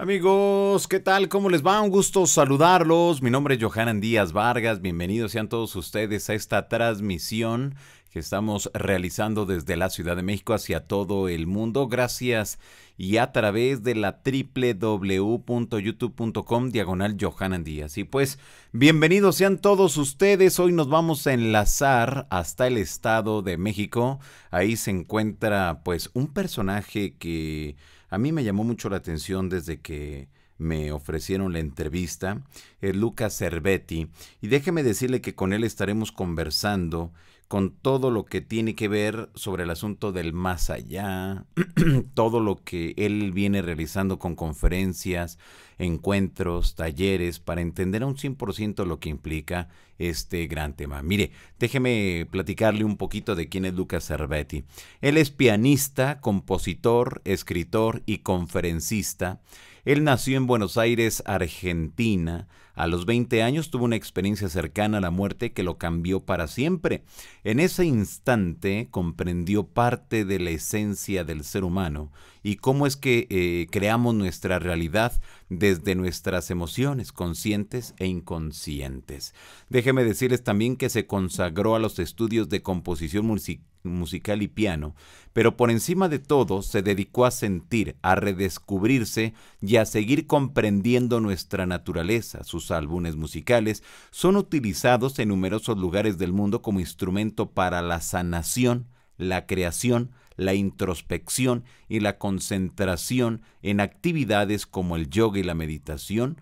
Amigos, ¿qué tal? ¿Cómo les va? Un gusto saludarlos. Mi nombre es Johanan Díaz Vargas. Bienvenidos sean todos ustedes a esta transmisión que estamos realizando desde la Ciudad de México hacia todo el mundo. Gracias y a través de la www.youtube.com diagonal Johanan Díaz. Y pues, bienvenidos sean todos ustedes. Hoy nos vamos a enlazar hasta el Estado de México. Ahí se encuentra pues un personaje que a mí me llamó mucho la atención desde que me ofrecieron la entrevista, el eh, Luca Cervetti, y déjeme decirle que con él estaremos conversando con todo lo que tiene que ver sobre el asunto del más allá, todo lo que él viene realizando con conferencias, encuentros, talleres, para entender a un 100% lo que implica este gran tema. Mire, déjeme platicarle un poquito de quién es Lucas Cervetti. Él es pianista, compositor, escritor y conferencista. Él nació en Buenos Aires, Argentina, a los 20 años tuvo una experiencia cercana a la muerte que lo cambió para siempre. En ese instante comprendió parte de la esencia del ser humano y cómo es que eh, creamos nuestra realidad desde nuestras emociones conscientes e inconscientes. Déjeme decirles también que se consagró a los estudios de composición musical musical y piano, pero por encima de todo se dedicó a sentir, a redescubrirse y a seguir comprendiendo nuestra naturaleza. Sus álbumes musicales son utilizados en numerosos lugares del mundo como instrumento para la sanación, la creación, la introspección y la concentración en actividades como el yoga y la meditación,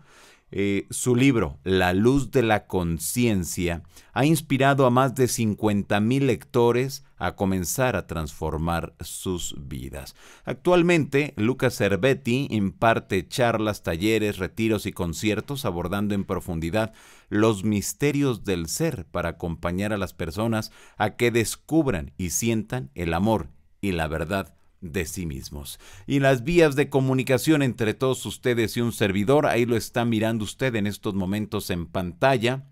eh, su libro, La luz de la conciencia, ha inspirado a más de 50.000 lectores a comenzar a transformar sus vidas. Actualmente, Lucas Cervetti imparte charlas, talleres, retiros y conciertos abordando en profundidad los misterios del ser para acompañar a las personas a que descubran y sientan el amor y la verdad de sí mismos. Y las vías de comunicación entre todos ustedes y un servidor, ahí lo está mirando usted en estos momentos en pantalla.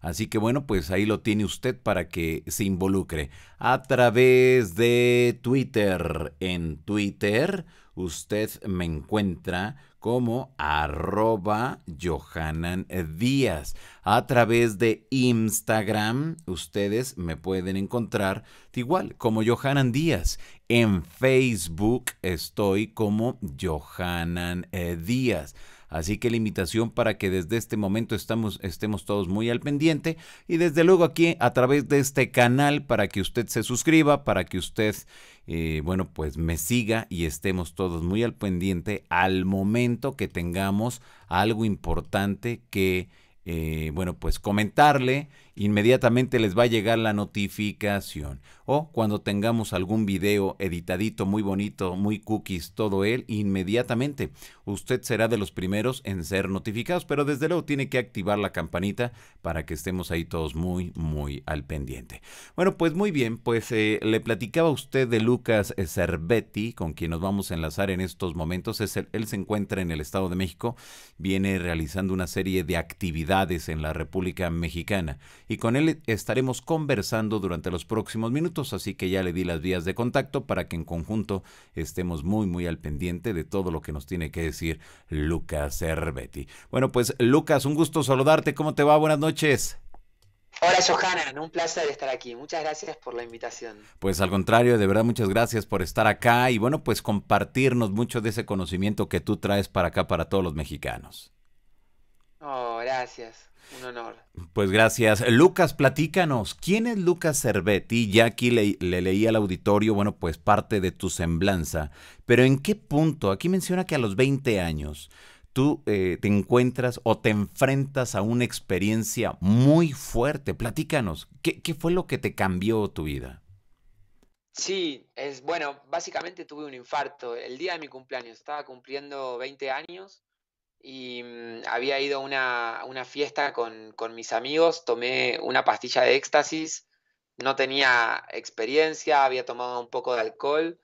Así que bueno, pues ahí lo tiene usted para que se involucre. A través de Twitter. En Twitter usted me encuentra como arroba Johanan Díaz a través de Instagram. Ustedes me pueden encontrar igual como Johanan Díaz. En Facebook estoy como Johanan eh, Díaz. Así que la invitación para que desde este momento estemos todos muy al pendiente y desde luego aquí a través de este canal para que usted se suscriba, para que usted, eh, bueno, pues me siga y estemos todos muy al pendiente al momento que tengamos algo importante que eh, bueno, pues comentarle inmediatamente les va a llegar la notificación. O cuando tengamos algún video editadito muy bonito, muy cookies, todo él, inmediatamente usted será de los primeros en ser notificados, pero desde luego tiene que activar la campanita para que estemos ahí todos muy, muy al pendiente. Bueno, pues muy bien, pues eh, le platicaba a usted de Lucas eh, Cervetti, con quien nos vamos a enlazar en estos momentos. él se encuentra en el Estado de México, viene realizando una serie de actividades en la República Mexicana y con él estaremos conversando durante los próximos minutos, así que ya le di las vías de contacto para que en conjunto estemos muy muy al pendiente de todo lo que nos tiene que decir Lucas Cervetti. Bueno, pues Lucas, un gusto saludarte, ¿cómo te va? Buenas noches. Hola Johanna, un placer estar aquí. Muchas gracias por la invitación. Pues al contrario, de verdad muchas gracias por estar acá y bueno, pues compartirnos mucho de ese conocimiento que tú traes para acá para todos los mexicanos. Oh, gracias. Un honor. Pues gracias. Lucas, platícanos, ¿quién es Lucas Cervetti? Ya aquí le, leí al auditorio, bueno, pues parte de tu semblanza, pero ¿en qué punto? Aquí menciona que a los 20 años tú eh, te encuentras o te enfrentas a una experiencia muy fuerte. Platícanos, ¿qué, qué fue lo que te cambió tu vida? Sí, es bueno, básicamente tuve un infarto el día de mi cumpleaños, estaba cumpliendo 20 años y mm, había ido a una, fiesta con, mis amigos, tomé una pastilla de éxtasis, no tenía experiencia, había tomado un poco de alcohol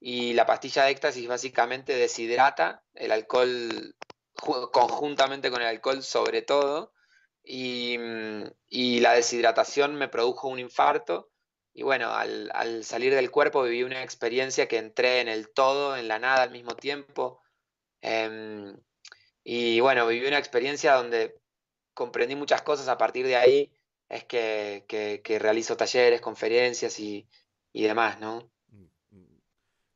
y la pastilla de éxtasis básicamente deshidrata el alcohol conjuntamente con el alcohol sobre todo mm, y, la deshidratación me produjo un infarto y bueno, al, salir del cuerpo viví una experiencia que entré en el todo, en la nada al mismo tiempo. Em, y bueno, viví una experiencia donde comprendí muchas cosas a partir de ahí. Es que, que, realizo talleres, conferencias y, y, demás, ¿no?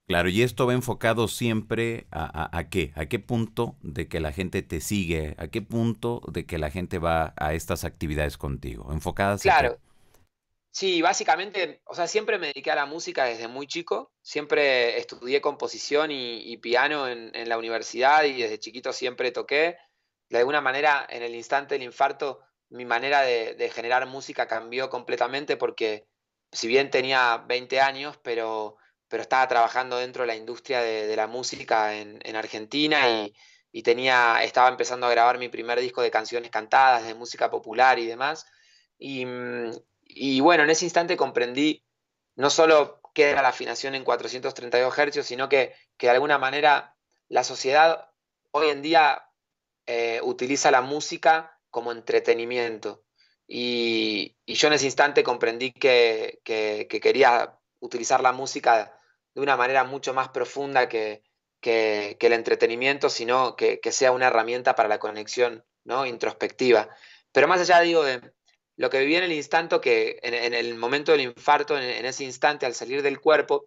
Claro, y esto va enfocado siempre a, a, a, qué, a qué punto de que la gente te sigue, a qué punto de que la gente va a estas actividades contigo, enfocadas. Claro, Sí, básicamente, o sea, siempre me dediqué a la música desde muy chico, siempre estudié composición y, piano en, la universidad y desde chiquito siempre toqué. De alguna manera, en el instante del infarto, mi manera de, generar música cambió completamente porque si bien tenía 20 años, pero, pero estaba trabajando dentro de la industria de, la música en, Argentina y, y, tenía, estaba empezando a grabar mi primer disco de canciones cantadas, de música popular y demás. Y, mm, y bueno, en ese instante comprendí no solo que era la afinación en 432 Hz, sino que, de alguna manera la sociedad hoy en día eh, utiliza la música como entretenimiento. Y, yo en ese instante comprendí que, que, quería utilizar la música de una manera mucho más profunda que, que el entretenimiento, sino que, sea una herramienta para la conexión ¿no? introspectiva. Pero más allá, digo, de, lo que viví en el instante que, en, el momento del infarto, en, ese instante, al salir del cuerpo,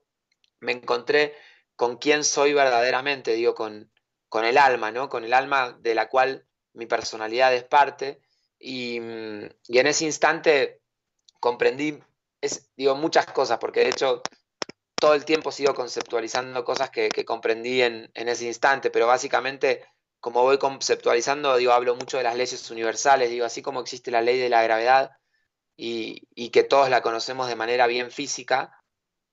me encontré con quién soy verdaderamente, digo, con, con el alma, ¿no? Con el alma de la cual mi personalidad es parte. Y, mm, en ese instante comprendí, es, digo, muchas cosas, porque de hecho todo el tiempo sigo conceptualizando cosas que, comprendí en, en ese instante, pero básicamente como voy conceptualizando, digo, hablo mucho de las leyes universales, digo, así como existe la ley de la gravedad y, que todos la conocemos de manera bien física,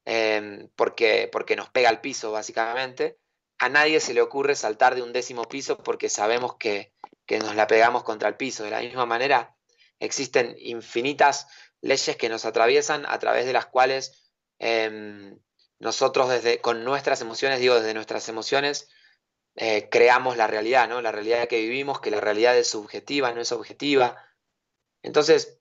em, porque, porque nos pega al piso, básicamente, a nadie se le ocurre saltar de un décimo piso porque sabemos que, que nos la pegamos contra el piso. De la misma manera, existen infinitas leyes que nos atraviesan a través de las cuales em, nosotros desde, con nuestras emociones, digo, desde nuestras emociones, eh, creamos la realidad, ¿no? La realidad que vivimos, que la realidad es subjetiva, no es objetiva. Entonces,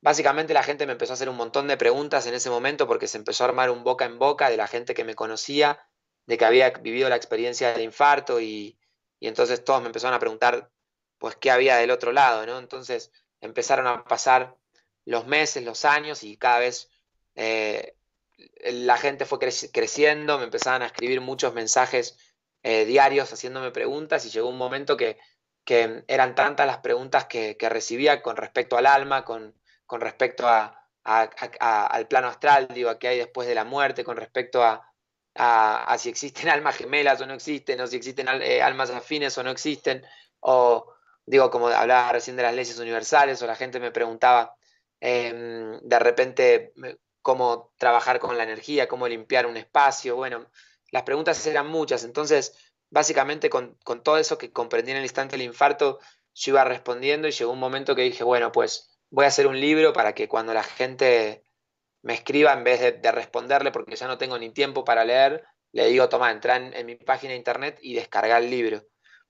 básicamente la gente me empezó a hacer un montón de preguntas en ese momento porque se empezó a armar un boca en boca de la gente que me conocía, de que había vivido la experiencia del infarto y, entonces todos me empezaron a preguntar, pues, qué había del otro lado, ¿no? Entonces empezaron a pasar los meses, los años y cada vez eh, la gente fue creciendo, me empezaban a escribir muchos mensajes eh, diarios haciéndome preguntas y llegó un momento que, eran tantas las preguntas que, recibía con respecto al alma, con, respecto al plano astral, digo, a qué hay después de la muerte, con respecto a, si existen almas gemelas o no existen, o si existen eh, almas afines o no existen, o digo, como hablaba recién de las leyes universales, o la gente me preguntaba em, de repente cómo trabajar con la energía, cómo limpiar un espacio, bueno, las preguntas eran muchas, entonces básicamente con, todo eso que comprendí en el instante del infarto, yo iba respondiendo y llegó un momento que dije, bueno, pues voy a hacer un libro para que cuando la gente me escriba, en vez de, responderle, porque ya no tengo ni tiempo para leer, le digo, toma, entra en, mi página de internet y descarga el libro.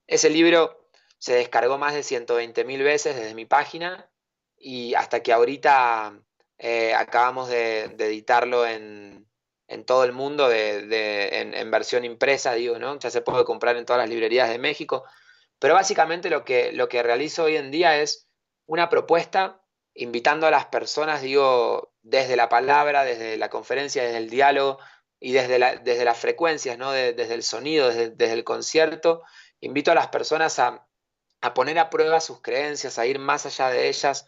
Ese libro se descargó más de 120 mil veces desde mi página y hasta que ahorita eh, acabamos de editarlo en, en todo el mundo en, versión impresa, digo, ¿no? Ya se puede comprar en todas las librerías de México. Pero básicamente lo que, lo que realizo hoy en día es una propuesta invitando a las personas, digo, desde la palabra, desde la conferencia, desde el diálogo y desde, desde las frecuencias, ¿no? desde el sonido, desde, el concierto, invito a las personas a, poner a prueba sus creencias, a ir más allá de ellas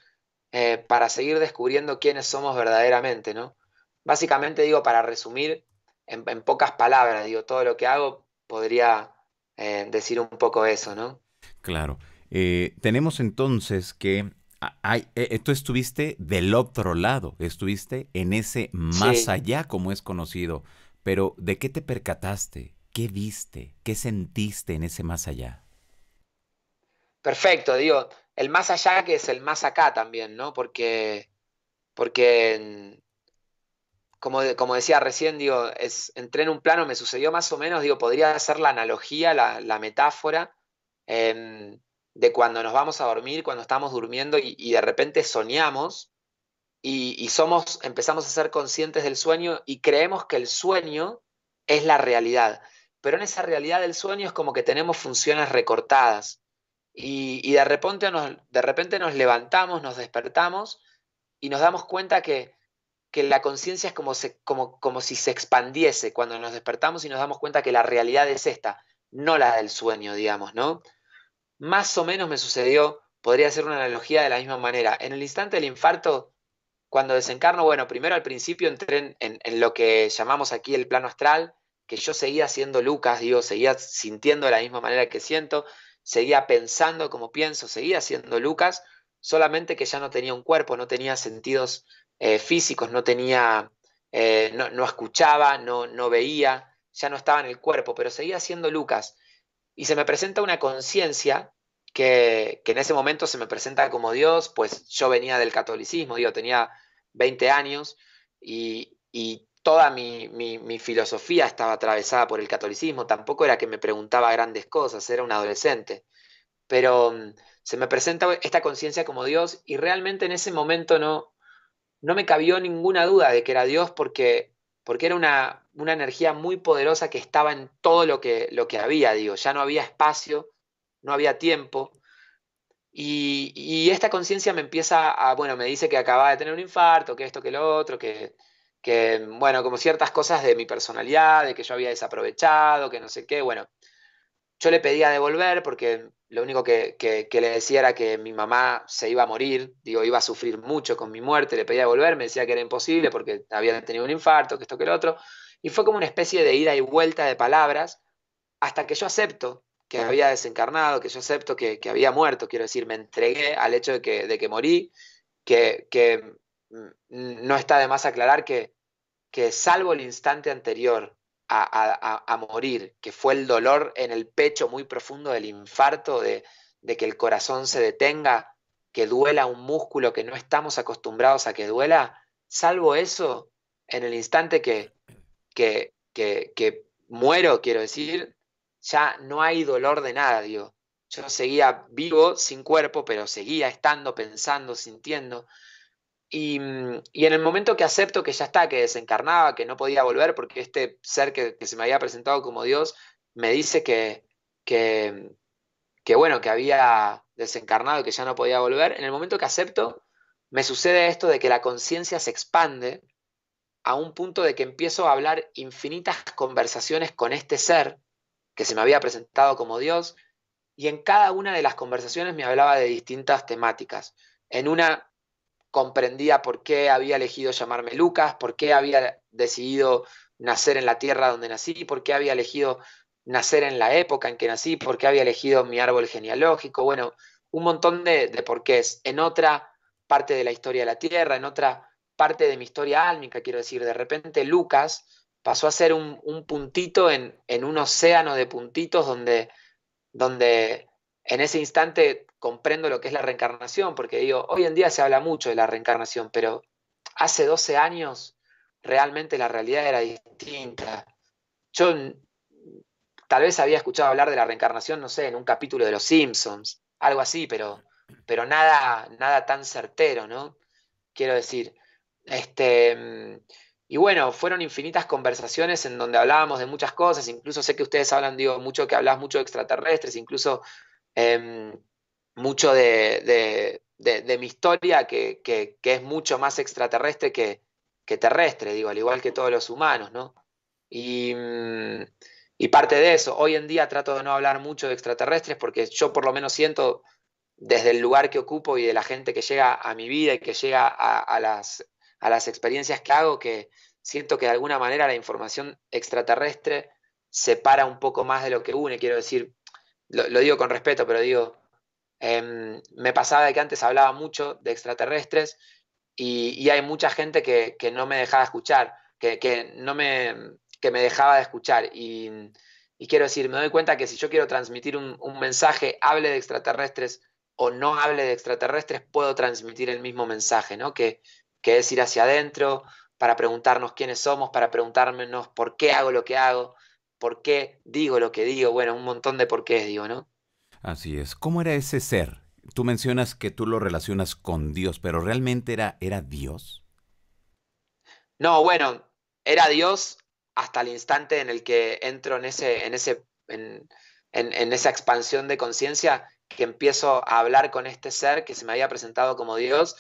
eh, para seguir descubriendo quiénes somos verdaderamente, ¿no? básicamente digo, para resumir en, pocas palabras, digo, todo lo que hago podría eh, decir un poco eso, ¿no? Claro. Eh, tenemos entonces que e, tú estuviste del otro lado, estuviste en ese más allá como es conocido, pero ¿de qué te percataste? ¿Qué viste? ¿Qué sentiste en ese más allá? Perfecto, digo, el más allá que es el más acá también, ¿no? Porque, porque como, decía recién, digo, entré en un plano, me sucedió más o menos, digo, podría ser la analogía, la, metáfora em, de cuando nos vamos a dormir, cuando estamos durmiendo y, de repente soñamos y, somos, empezamos a ser conscientes del sueño y creemos que el sueño es la realidad. Pero en esa realidad del sueño es como que tenemos funciones recortadas y, de, repente de repente nos levantamos, nos despertamos y nos damos cuenta que que la conciencia es como, como, como si se expandiese cuando nos despertamos y nos damos cuenta que la realidad es esta, no la del sueño, digamos, ¿no? Más o menos me sucedió, podría ser una analogía de la misma manera. En el instante del infarto, cuando desencarno, bueno, primero al principio entré en, en lo que llamamos aquí el plano astral, que yo seguía siendo Lucas, digo, seguía sintiendo de la misma manera que siento, seguía pensando como pienso, seguía siendo Lucas, solamente que ya no tenía un cuerpo, no tenía sentidos eh, físicos, no tenía, eh, no, escuchaba, no, no veía, ya no estaba en el cuerpo, pero seguía siendo Lucas. Y se me presenta una conciencia que, que, en ese momento se me presenta como Dios, pues yo venía del catolicismo, yo tenía 20 años y, toda mi, mi, filosofía estaba atravesada por el catolicismo, tampoco era que me preguntaba grandes cosas, era un adolescente, pero mm, se me presenta esta conciencia como Dios y realmente en ese momento no, no me cabió ninguna duda de que era Dios porque, porque era una, energía muy poderosa que estaba en todo lo que, lo que había, digo, ya no había espacio, no había tiempo. Y, esta conciencia me empieza a, bueno, me dice que acababa de tener un infarto, que esto, que lo otro, que, que, bueno, como ciertas cosas de mi personalidad, de que yo había desaprovechado, que no sé qué, bueno, yo le pedía devolver porque lo único que, que, le decía era que mi mamá se iba a morir, digo, iba a sufrir mucho con mi muerte, le pedía volver, me decía que era imposible porque había tenido un infarto, que esto, que el otro, y fue como una especie de ida y vuelta de palabras hasta que yo acepto que había desencarnado, que yo acepto que, había muerto, quiero decir, me entregué al hecho de que, morí, que, que mm, no está de más aclarar que, que salvo el instante anterior a, morir, que fue el dolor en el pecho muy profundo del infarto, de, que el corazón se detenga, que duela un músculo que no estamos acostumbrados a que duela, salvo eso, en el instante que, que, que, muero, quiero decir, ya no hay dolor de nada, Yo seguía vivo, sin cuerpo, pero seguía estando, pensando, sintiendo. Mm, y, en el momento que acepto que ya está, que desencarnaba, que no podía volver, porque este ser que, se me había presentado como Dios me dice que, que, bueno, que había desencarnado y que ya no podía volver, en el momento que acepto, me sucede esto de que la conciencia se expande a un punto de que empiezo a hablar infinitas conversaciones con este ser que se me había presentado como Dios, y en cada una de las conversaciones me hablaba de distintas temáticas. En una comprendía por qué había elegido llamarme Lucas, por qué había decidido nacer en la tierra donde nací, por qué había elegido nacer en la época en que nací, por qué había elegido mi árbol genealógico, bueno, un montón de, de porqués. En otra parte de la historia de la tierra, en otra parte de mi historia álmica, quiero decir, de repente Lucas pasó a ser un, puntito en, un océano de puntitos donde, donde en ese instante comprendo lo que es la reencarnación, porque digo, hoy en día se habla mucho de la reencarnación, pero hace 12 años realmente la realidad era distinta. Yo tal vez había escuchado hablar de la reencarnación, no sé, en un capítulo de Los Simpsons, algo así, pero, pero nada, nada tan certero, ¿no? Quiero decir, este... Mm, y bueno, fueron infinitas conversaciones en donde hablábamos de muchas cosas, incluso sé que ustedes hablan, digo, mucho que hablas mucho de extraterrestres, incluso Em, mucho de, mi historia que, es mucho más extraterrestre que, terrestre, digo, al igual que todos los humanos, ¿no? Mm, y, parte de eso, hoy en día trato de no hablar mucho de extraterrestres porque yo por lo menos siento desde el lugar que ocupo y de la gente que llega a mi vida y que llega a, las, a las experiencias que hago, que siento que de alguna manera la información extraterrestre separa un poco más de lo que une, quiero decir, lo, digo con respeto, pero digo, em, me pasaba de que antes hablaba mucho de extraterrestres y, hay mucha gente que, no me dejaba escuchar, que, no me, me dejaba de escuchar. Y, quiero decir, me doy cuenta que si yo quiero transmitir un, mensaje, hable de extraterrestres o no hable de extraterrestres, puedo transmitir el mismo mensaje, ¿no? Que, que es ir hacia adentro para preguntarnos quiénes somos, para preguntarnos por qué hago lo que hago, por qué digo lo que digo, bueno, un montón de por qué digo, ¿no? Así es. ¿Cómo era ese ser? Tú mencionas que tú lo relacionas con Dios, pero ¿realmente era, era Dios? No, bueno, era Dios hasta el instante en el que entro en ese, en ese, en esa expansión de conciencia que empiezo a hablar con este ser que se me había presentado como Dios,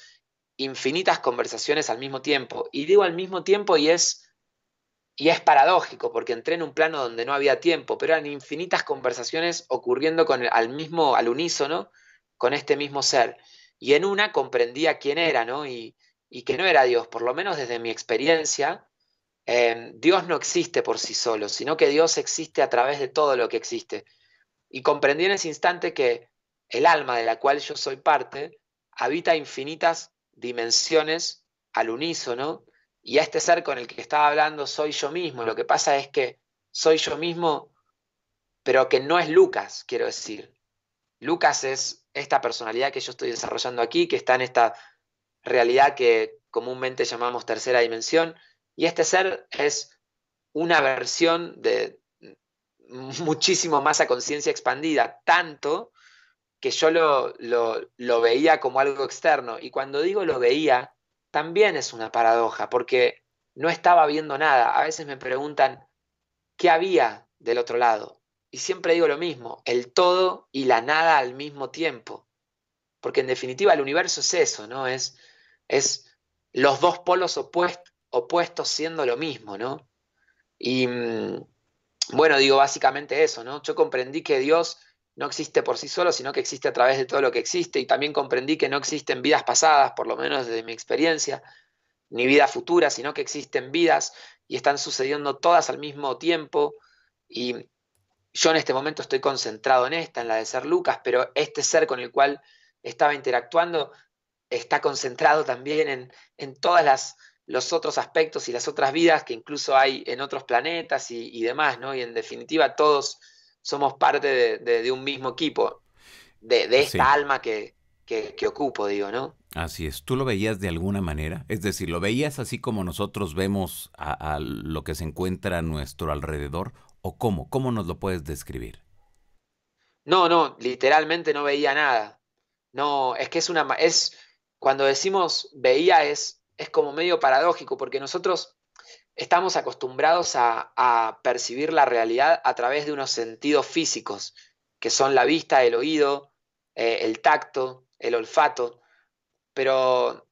infinitas conversaciones al mismo tiempo. Y digo al mismo tiempo y es y es paradójico porque entré en un plano donde no había tiempo, pero eran infinitas conversaciones ocurriendo con al mismo, al unísono, con este mismo ser. Y en una comprendía quién era, ¿no? Y, que no era Dios, por lo menos desde mi experiencia, em, Dios no existe por sí solo, sino que Dios existe a través de todo lo que existe. Y comprendí en ese instante que el alma de la cual yo soy parte habita infinitas dimensiones al unísono y este ser con el que estaba hablando soy yo mismo. Lo que pasa es que soy yo mismo, pero que no es Lucas, quiero decir. Lucas es esta personalidad que yo estoy desarrollando aquí, que está en esta realidad que comúnmente llamamos tercera dimensión, y este ser es una versión de muchísimo más a conciencia expandida, tanto que yo lo, lo, veía como algo externo. Y cuando digo lo veía, también es una paradoja, porque no estaba viendo nada. A veces me preguntan, ¿qué había del otro lado? Y siempre digo lo mismo, el todo y la nada al mismo tiempo. Porque en definitiva el universo es eso, ¿no? Es, es los dos polos opuestos opuestos siendo lo mismo, ¿no? Y mm, bueno, digo básicamente eso, ¿no? Yo comprendí que Dios no existe por sí solo, sino que existe a través de todo lo que existe. Y también comprendí que no existen vidas pasadas, por lo menos desde mi experiencia, ni vidas futuras, sino que existen vidas y están sucediendo todas al mismo tiempo. Y yo en este momento estoy concentrado en esta, en la de ser Lucas, pero este ser con el cual estaba interactuando está concentrado también en, en todas las los otros aspectos y las otras vidas que incluso hay en otros planetas y, y demás, ¿no? Y en definitiva todos somos parte de, un mismo equipo, de, esta alma que, ocupo, digo, ¿no? Así es, tú lo veías de alguna manera, es decir, lo veías así como nosotros vemos a, lo que se encuentra a nuestro alrededor, o cómo, cómo nos lo puedes describir. No, no, literalmente no veía nada. No, es que es una, es, cuando decimos veía es, es como medio paradójico, porque nosotros estamos acostumbrados a, percibir la realidad a través de unos sentidos físicos, que son la vista, el oído, eh, el tacto, el olfato, pero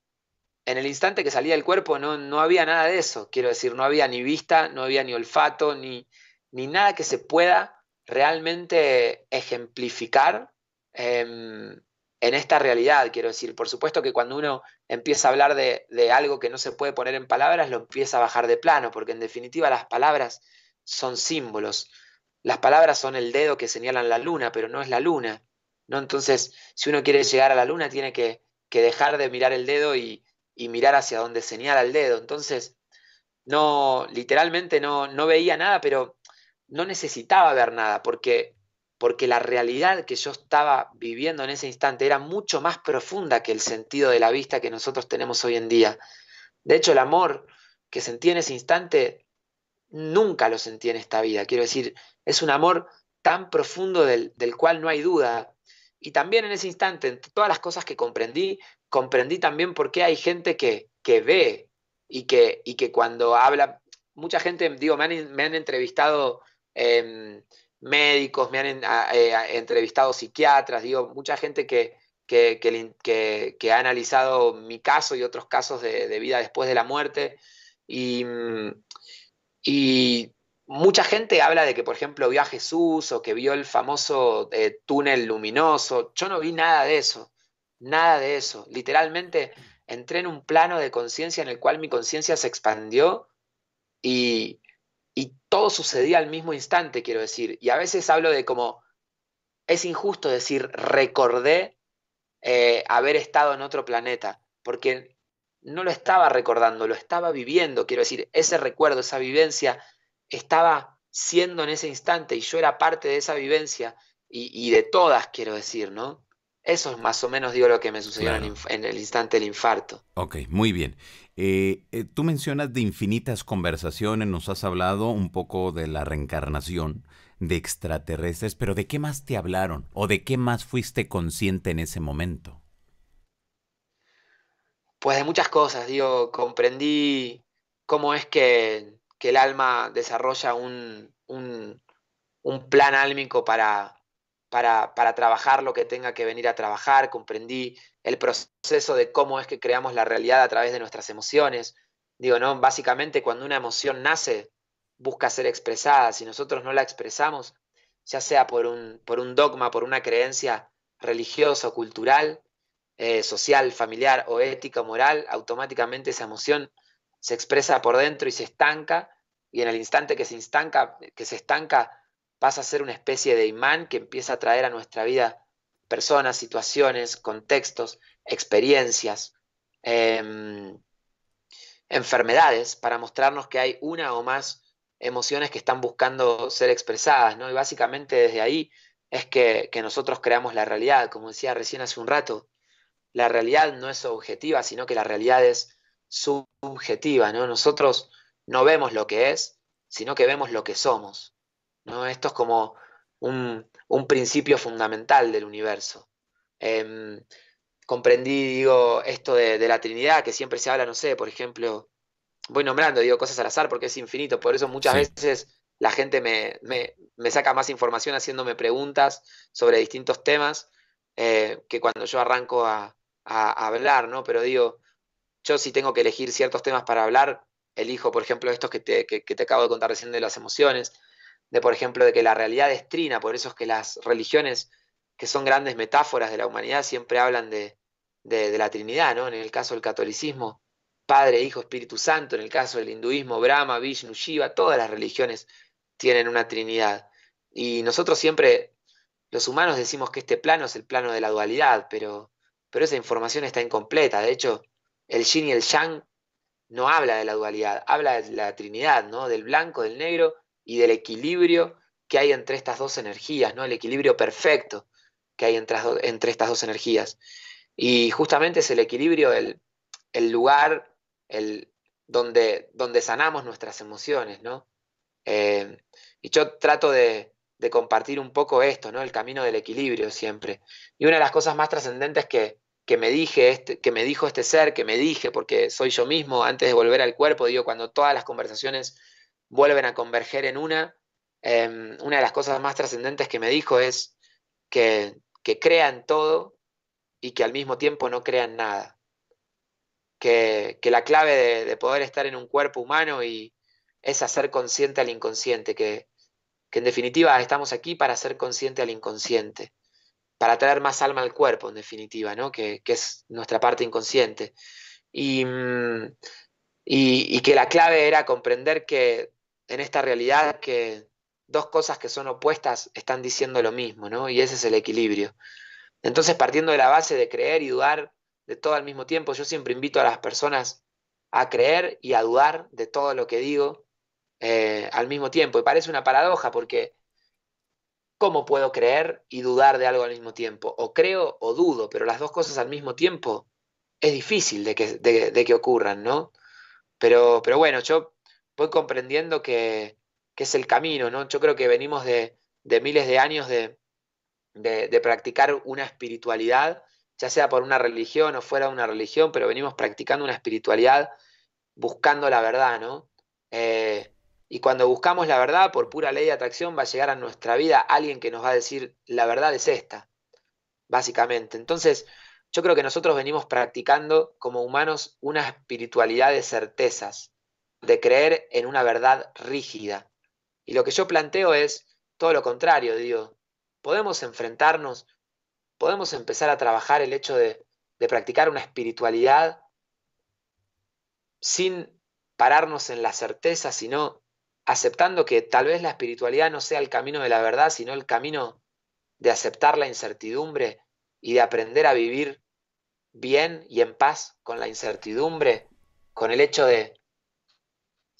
en el instante que salía el cuerpo no, no, había nada de eso, quiero decir, no había ni vista, no había ni olfato, ni, nada que se pueda realmente ejemplificar. Em, en esta realidad, quiero decir. Por supuesto que cuando uno empieza a hablar de, algo que no se puede poner en palabras, lo empieza a bajar de plano, porque en definitiva las palabras son símbolos. Las palabras son el dedo que señalan la luna, pero no es la luna. ¿no? Entonces, si uno quiere llegar a la luna, tiene que, dejar de mirar el dedo y, mirar hacia donde señala el dedo. Entonces, no, literalmente no, no veía nada, pero no necesitaba ver nada, porque porque la realidad que yo estaba viviendo en ese instante era mucho más profunda que el sentido de la vista que nosotros tenemos hoy en día. De hecho, el amor que sentí en ese instante nunca lo sentí en esta vida. Quiero decir, es un amor tan profundo del, cual no hay duda. Y también en ese instante, entre todas las cosas que comprendí, comprendí también por qué hay gente que, ve y que, y que cuando habla, mucha gente, digo, me han, me han entrevistado... Em, médicos, me han eh, entrevistado psiquiatras, digo, mucha gente que, que, ha analizado mi caso y otros casos de, vida después de la muerte. Mm, y, mucha gente habla de que, por ejemplo, vio a Jesús o que vio el famoso eh, túnel luminoso. Yo no vi nada de eso, nada de eso. Literalmente entré en un plano de conciencia en el cual mi conciencia se expandió y y todo sucedía al mismo instante, quiero decir. Y a veces hablo de como, es injusto decir, recordé eh, haber estado en otro planeta, porque no lo estaba recordando, lo estaba viviendo, quiero decir, ese recuerdo, esa vivencia, estaba siendo en ese instante y yo era parte de esa vivencia y de todas, quiero decir, ¿no? Eso es más o menos, digo, lo que me sucedió en, el instante del infarto. Ok, muy bien. Eh, eh, tú mencionas de infinitas conversaciones, nos has hablado un poco de la reencarnación, de extraterrestres, pero ¿de qué más te hablaron o de qué más fuiste consciente en ese momento? Pues de muchas cosas, digo, comprendí cómo es que, el alma desarrolla un, un plan álmico para para, trabajar lo que tenga que venir a trabajar, comprendí el proceso de cómo es que creamos la realidad a través de nuestras emociones. Digo, ¿no? Básicamente cuando una emoción nace, busca ser expresada. Si nosotros no la expresamos, ya sea por un, por un dogma, por una creencia religiosa cultural, eh, social, familiar o ética o moral, automáticamente esa emoción se expresa por dentro y se estanca, y en el instante que se que se estanca vas a ser una especie de imán que empieza a traer a nuestra vida personas, situaciones, contextos, experiencias, em, enfermedades, para mostrarnos que hay una o más emociones que están buscando ser expresadas, ¿no? Y básicamente desde ahí es que, nosotros creamos la realidad, como decía recién hace un rato, la realidad no es objetiva, sino que la realidad es subjetiva, Nosotros no vemos lo que es, sino que vemos lo que somos. Esto es como un, principio fundamental del universo. Em, comprendí, digo, esto de, la Trinidad, que siempre se habla, no sé, por ejemplo, voy nombrando, digo cosas al azar porque es infinito, por eso muchas veces la gente me, saca más información haciéndome preguntas sobre distintos temas eh, que cuando yo arranco a, hablar, ¿no? Pero digo, yo si tengo que elegir ciertos temas para hablar, elijo, por ejemplo, estos que te, que te, acabo de contar recién de las emociones, de, por ejemplo, de que la realidad es trina, por eso es que las religiones, que son grandes metáforas de la humanidad, siempre hablan de, la Trinidad, ¿no? En el caso del catolicismo, Padre, Hijo, Espíritu Santo, en el caso del hinduismo, Brahma, Vishnu, Shiva, todas las religiones tienen una Trinidad. Y nosotros siempre, los humanos, decimos que este plano es el plano de la dualidad, pero, pero esa información está incompleta. De hecho, el yin y el yang no habla de la dualidad, habla de la Trinidad, ¿no? Del blanco, del negro y del equilibrio que hay entre estas dos energías, ¿no? El equilibrio perfecto que hay entre, estas dos energías. Y justamente es el equilibrio, el, lugar el, donde, donde sanamos nuestras emociones, ¿no? Eh, y yo trato de, compartir un poco esto, ¿no? El camino del equilibrio siempre. Y una de las cosas más trascendentes que, me dije este, que me dijo este ser, que me dije, porque soy yo mismo, antes de volver al cuerpo, digo, cuando todas las conversaciones vuelven a converger en una. Em, una de las cosas más trascendentes que me dijo es que, que crean todo y que al mismo tiempo no crean nada. Que, que la clave de, poder estar en un cuerpo humano y es hacer consciente al inconsciente, que, que en definitiva estamos aquí para ser consciente al inconsciente para traer más alma al cuerpo, en definitiva, ¿no? que, es nuestra parte inconsciente. Mm, y, y, que la clave era comprender que en esta realidad que dos cosas que son opuestas están diciendo lo mismo, ¿no? Y ese es el equilibrio. Entonces, partiendo de la base de creer y dudar de todo al mismo tiempo, yo siempre invito a las personas a creer y a dudar de todo lo que digo eh, al mismo tiempo. Y parece una paradoja porque ¿cómo puedo creer y dudar de algo al mismo tiempo? O creo o dudo, pero las dos cosas al mismo tiempo es difícil de que, de que ocurran, ¿no? Pero, pero bueno, yo voy comprendiendo que, es el camino, ¿no? Yo creo que venimos de, miles de años de, practicar una espiritualidad, ya sea por una religión o fuera de una religión, pero venimos practicando una espiritualidad buscando la verdad, ¿no? Eh, y cuando buscamos la verdad, por pura ley de atracción, va a llegar a nuestra vida alguien que nos va a decir, la verdad es esta, básicamente. Entonces, yo creo que nosotros venimos practicando como humanos una espiritualidad de certezas, de creer en una verdad rígida. Y lo que yo planteo es todo lo contrario, digo, podemos enfrentarnos, podemos empezar a trabajar el hecho de, de practicar una espiritualidad sin pararnos en la certeza, sino aceptando que tal vez la espiritualidad no sea el camino de la verdad, sino el camino de aceptar la incertidumbre y de aprender a vivir bien y en paz con la incertidumbre, con el hecho de,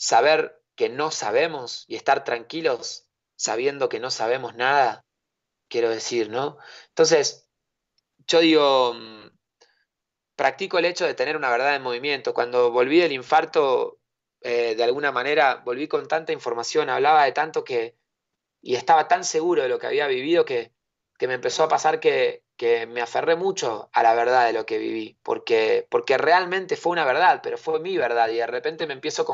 saber que no sabemos y estar tranquilos sabiendo que no sabemos nada, quiero decir, ¿no? Entonces, yo digo, mm, practico el hecho de tener una verdad en movimiento. Cuando volví del infarto, eh, de alguna manera, volví con tanta información, hablaba de tanto que, y estaba tan seguro de lo que había vivido que que me empezó a pasar que, me aferré mucho a la verdad de lo que viví, porque, porque realmente fue una verdad, pero fue mi verdad, y de repente me empiezo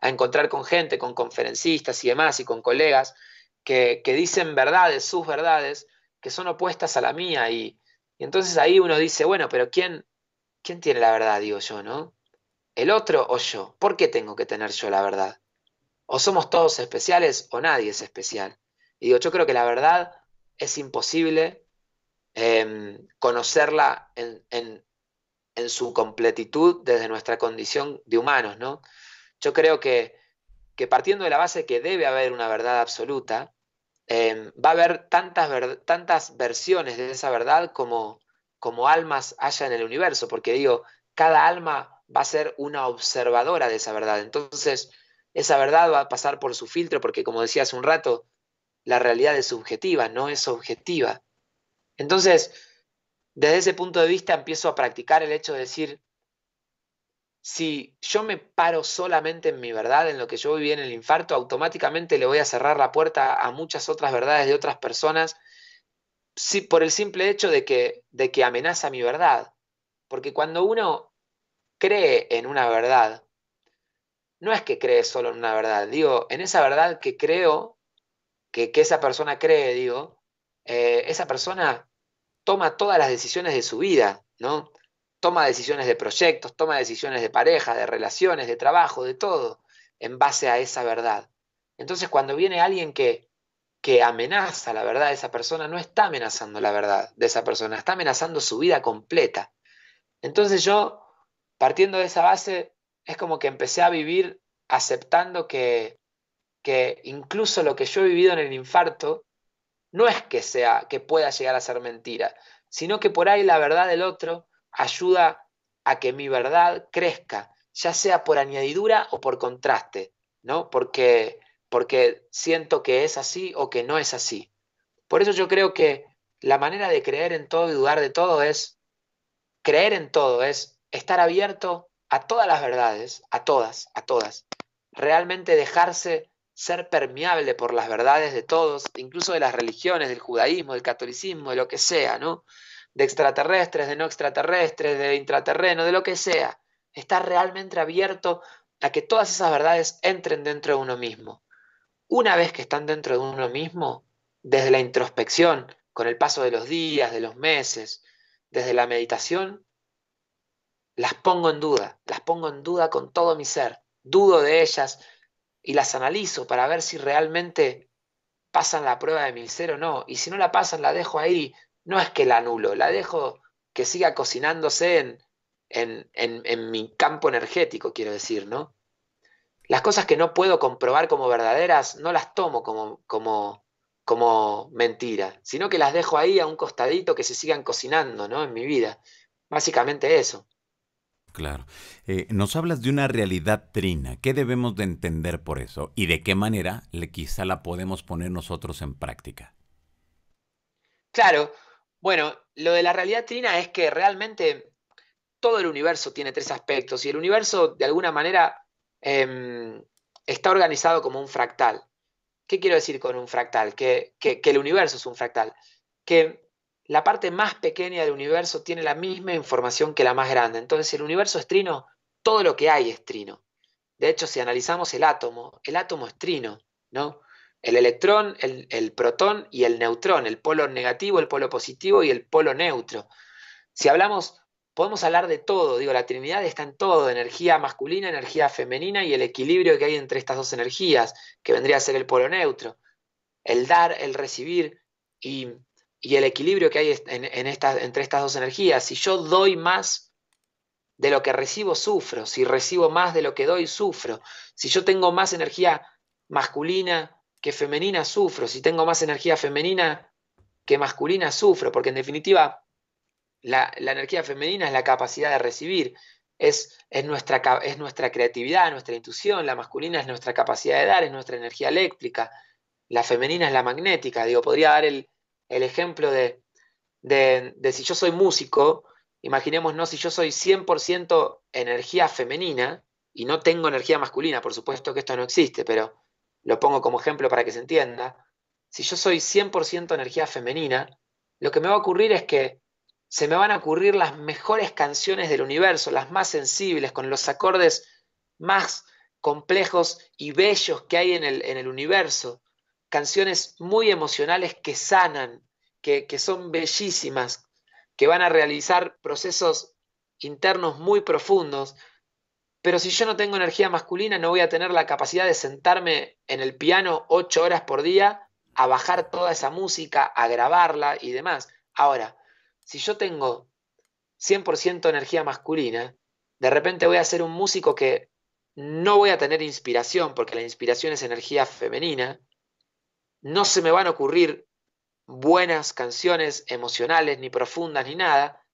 a encontrar con gente, con conferencistas y demás, y con colegas que, que dicen verdades, sus verdades, que son opuestas a la mía, y, entonces ahí uno dice, bueno, pero ¿quién, ¿quién tiene la verdad, digo yo, no? ¿El otro o yo? ¿Por qué tengo que tener yo la verdad? O somos todos especiales o nadie es especial. Y digo, yo creo que la verdad es imposible em, conocerla en, su completitud desde nuestra condición de humanos, ¿no? Yo creo que, que partiendo de la base que debe haber una verdad absoluta, em, va a haber tantas, tantas, versiones de esa verdad como, como almas haya en el universo, porque digo, cada alma va a ser una observadora de esa verdad. Entonces, esa verdad va a pasar por su filtro, porque como decía hace un rato, la realidad es subjetiva, no es objetiva. Entonces, desde ese punto de vista empiezo a practicar el hecho de decir, si yo me paro solamente en mi verdad, en lo que yo viví en el infarto, automáticamente le voy a cerrar la puerta a muchas otras verdades de otras personas si, por el simple hecho de que, de que amenaza mi verdad. Porque cuando uno cree en una verdad, no es que cree solo en una verdad, digo, en esa verdad que creo que, esa persona cree, digo, eh, esa persona toma todas las decisiones de su vida, ¿no? Toma decisiones de proyectos, toma decisiones de pareja, de relaciones, de trabajo, de todo, en base a esa verdad. Entonces, cuando viene alguien que, que amenaza la verdad de esa persona, no está amenazando la verdad de esa persona, está amenazando su vida completa. Entonces yo, partiendo de esa base, es como que empecé a vivir aceptando que, que incluso lo que yo he vivido en el infarto no es que sea que pueda llegar a ser mentira, sino que por ahí la verdad del otro ayuda a que mi verdad crezca, ya sea por añadidura o por contraste, ¿no? Porque porque siento que es así o que no es así. Por eso yo creo que la manera de creer en todo y dudar de todo es creer en todo, es estar abierto a todas las verdades, a todas, a todas. Realmente dejarse ser permeable por las verdades de todos, incluso de las religiones, del judaísmo, del catolicismo, de lo que sea, ¿no? De extraterrestres, de no extraterrestres, de intraterreno, de lo que sea. Estar realmente abierto a que todas esas verdades entren dentro de uno mismo. Una vez que están dentro de uno mismo, desde la introspección, con el paso de los días, de los meses, desde la meditación, las pongo en duda, las pongo en duda con todo mi ser, dudo de ellas, y las analizo para ver si realmente pasan la prueba de ser o no. Y si no la pasan, la dejo ahí. No es que la anulo, la dejo que siga cocinándose en, en, en, mi campo energético, quiero decir, ¿no? Las cosas que no puedo comprobar como verdaderas, no las tomo como, como, como mentira, sino que las dejo ahí a un costadito que se sigan cocinando, ¿no? En mi vida. Básicamente eso. Claro. Eh, nos hablas de una realidad trina. ¿Qué debemos de entender por eso? ¿Y de qué manera le, quizá la podemos poner nosotros en práctica? Claro. Bueno, lo de la realidad trina es que realmente todo el universo tiene tres aspectos y el universo de alguna manera em, está organizado como un fractal. ¿Qué quiero decir con un fractal? Que, que el universo es un fractal. Que la parte más pequeña del universo tiene la misma información que la más grande. Entonces, el universo es trino, todo lo que hay es trino. De hecho, si analizamos el átomo, el átomo es trino, ¿no? El electrón, el, el protón y el neutrón, el polo negativo, el polo positivo y el polo neutro. Si hablamos, podemos hablar de todo, digo, la Trinidad está en todo, energía masculina, energía femenina y el equilibrio que hay entre estas dos energías, que vendría a ser el polo neutro, el dar, el recibir y y el equilibrio que hay entre estas dos energías. Si yo doy más de lo que recibo, sufro. Si recibo más de lo que doy, sufro. Si yo tengo más energía masculina que femenina, sufro. Si tengo más energía femenina que masculina, sufro. Porque en definitiva, la, energía femenina es la capacidad de recibir. Es, nuestra, es nuestra creatividad, nuestra intuición. La masculina es nuestra capacidad de dar, es nuestra energía eléctrica. La femenina es la magnética. Digo, podría dar el, el ejemplo de, si yo soy músico, imaginémonos si yo soy 100% energía femenina y no tengo energía masculina, por supuesto que esto no existe, pero lo pongo como ejemplo para que se entienda, si yo soy 100% energía femenina, lo que me va a ocurrir es que se me van a ocurrir las mejores canciones del universo, las más sensibles, con los acordes más complejos y bellos que hay en el, en el universo canciones muy emocionales que sanan, que, son bellísimas, que van a realizar procesos internos muy profundos. Pero si yo no tengo energía masculina, no voy a tener la capacidad de sentarme en el piano ocho horas por día a bajar toda esa música, a grabarla y demás. Ahora, si yo tengo 100% energía masculina, de repente voy a ser un músico que no voy a tener inspiración, porque la inspiración es energía femenina, no se me van a ocurrir buenas canciones emocionales, ni profundas, ni nada,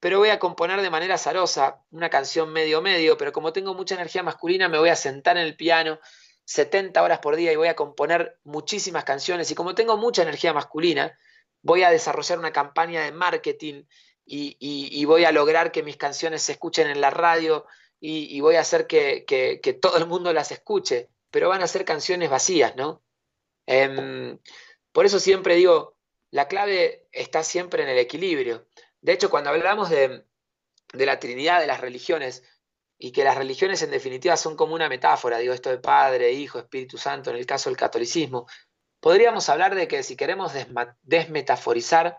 pero voy a componer de manera zarosa una canción medio-medio, pero como tengo mucha energía masculina, me voy a sentar en el piano 70 horas por día y voy a componer muchísimas canciones, y como tengo mucha energía masculina, voy a desarrollar una campaña de marketing y, voy a lograr que mis canciones se escuchen en la radio y, voy a hacer que todo el mundo las escuche, pero van a ser canciones vacías, ¿no? Em, por eso siempre digo, la clave está siempre en el equilibrio. De hecho, cuando hablamos de, la Trinidad de las religiones, y que las religiones en definitiva son como una metáfora, digo esto de Padre, Hijo, Espíritu Santo, en el caso del catolicismo, podríamos hablar de que si queremos desmetaforizar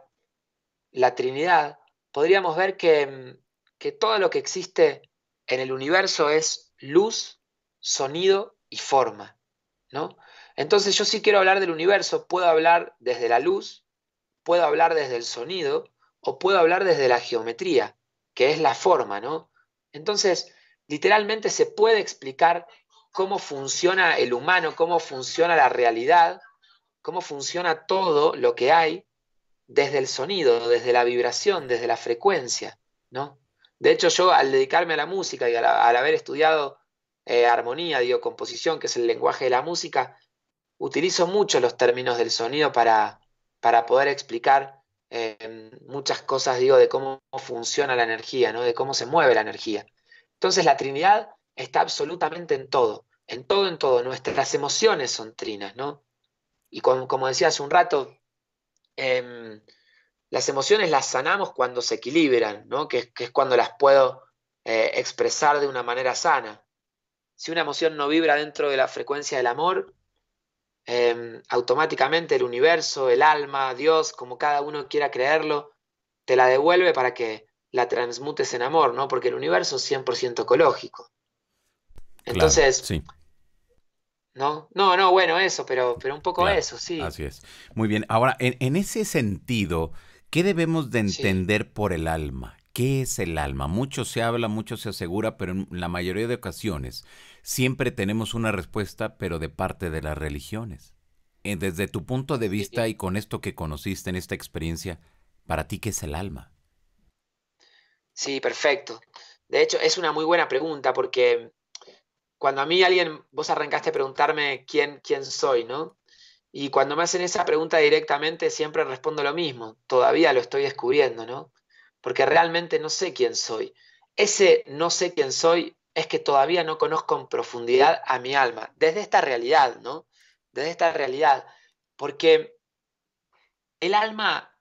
la Trinidad, podríamos ver que, em, que todo lo que existe en el universo es luz, sonido y forma. ¿no? Entonces yo sí quiero hablar del universo, puedo hablar desde la luz, puedo hablar desde el sonido o puedo hablar desde la geometría, que es la forma, ¿no? Entonces, literalmente se puede explicar cómo funciona el humano, cómo funciona la realidad, cómo funciona todo lo que hay desde el sonido, desde la vibración, desde la frecuencia, ¿no? De hecho, yo al dedicarme a la música y al, haber estudiado eh, armonía, digo, composición, que es el lenguaje de la música, utilizo mucho los términos del sonido para, poder explicar eh, muchas cosas, digo, de cómo funciona la energía, de cómo se mueve la energía. Entonces la Trinidad está absolutamente en todo, en todo, en todo. Nuestras emociones son trinas, ¿no? Y como decía hace un rato, em, las emociones las sanamos cuando se equilibran, ¿no? que, es cuando las puedo eh, expresar de una manera sana. Si una emoción no vibra dentro de la frecuencia del amor, Em, automáticamente el universo, el alma, Dios, como cada uno quiera creerlo, te la devuelve para que la transmutes en amor, ¿no? Porque el universo es 100% ecológico. Entonces, sí. ¿no? No, no, bueno, eso, pero, pero un poco eso, sí. Así es. Muy bien. Ahora, en, ese sentido, ¿qué debemos de entender por el alma? ¿Qué es el alma? Mucho se habla, mucho se asegura, pero en la mayoría de ocasiones siempre tenemos una respuesta, pero de parte de las religiones. Eh, desde tu punto de vista y con esto que conociste en esta experiencia, ¿para ti qué es el alma? Sí, perfecto. De hecho, es una muy buena pregunta porque cuando a mí alguien, vos arrancaste a preguntarme quién, quién soy, ¿no? Y cuando me hacen esa pregunta directamente, siempre respondo lo mismo. Todavía lo estoy descubriendo, ¿no? Porque realmente no sé quién soy. Ese no sé quién soy es que todavía no conozco en profundidad a mi alma, desde esta realidad, ¿no? Desde esta realidad, porque el alma,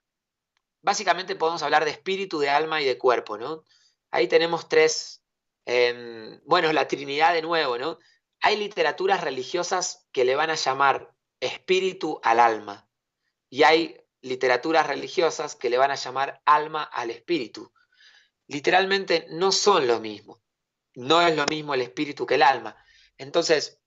básicamente podemos hablar de espíritu, de alma y de cuerpo, ¿no? Ahí tenemos tres, em, bueno, la Trinidad de nuevo, ¿no? Hay literaturas religiosas que le van a llamar espíritu al alma y hay literaturas religiosas que le van a llamar alma al espíritu. Literalmente no son lo mismo no es lo mismo el espíritu que el alma. Entonces,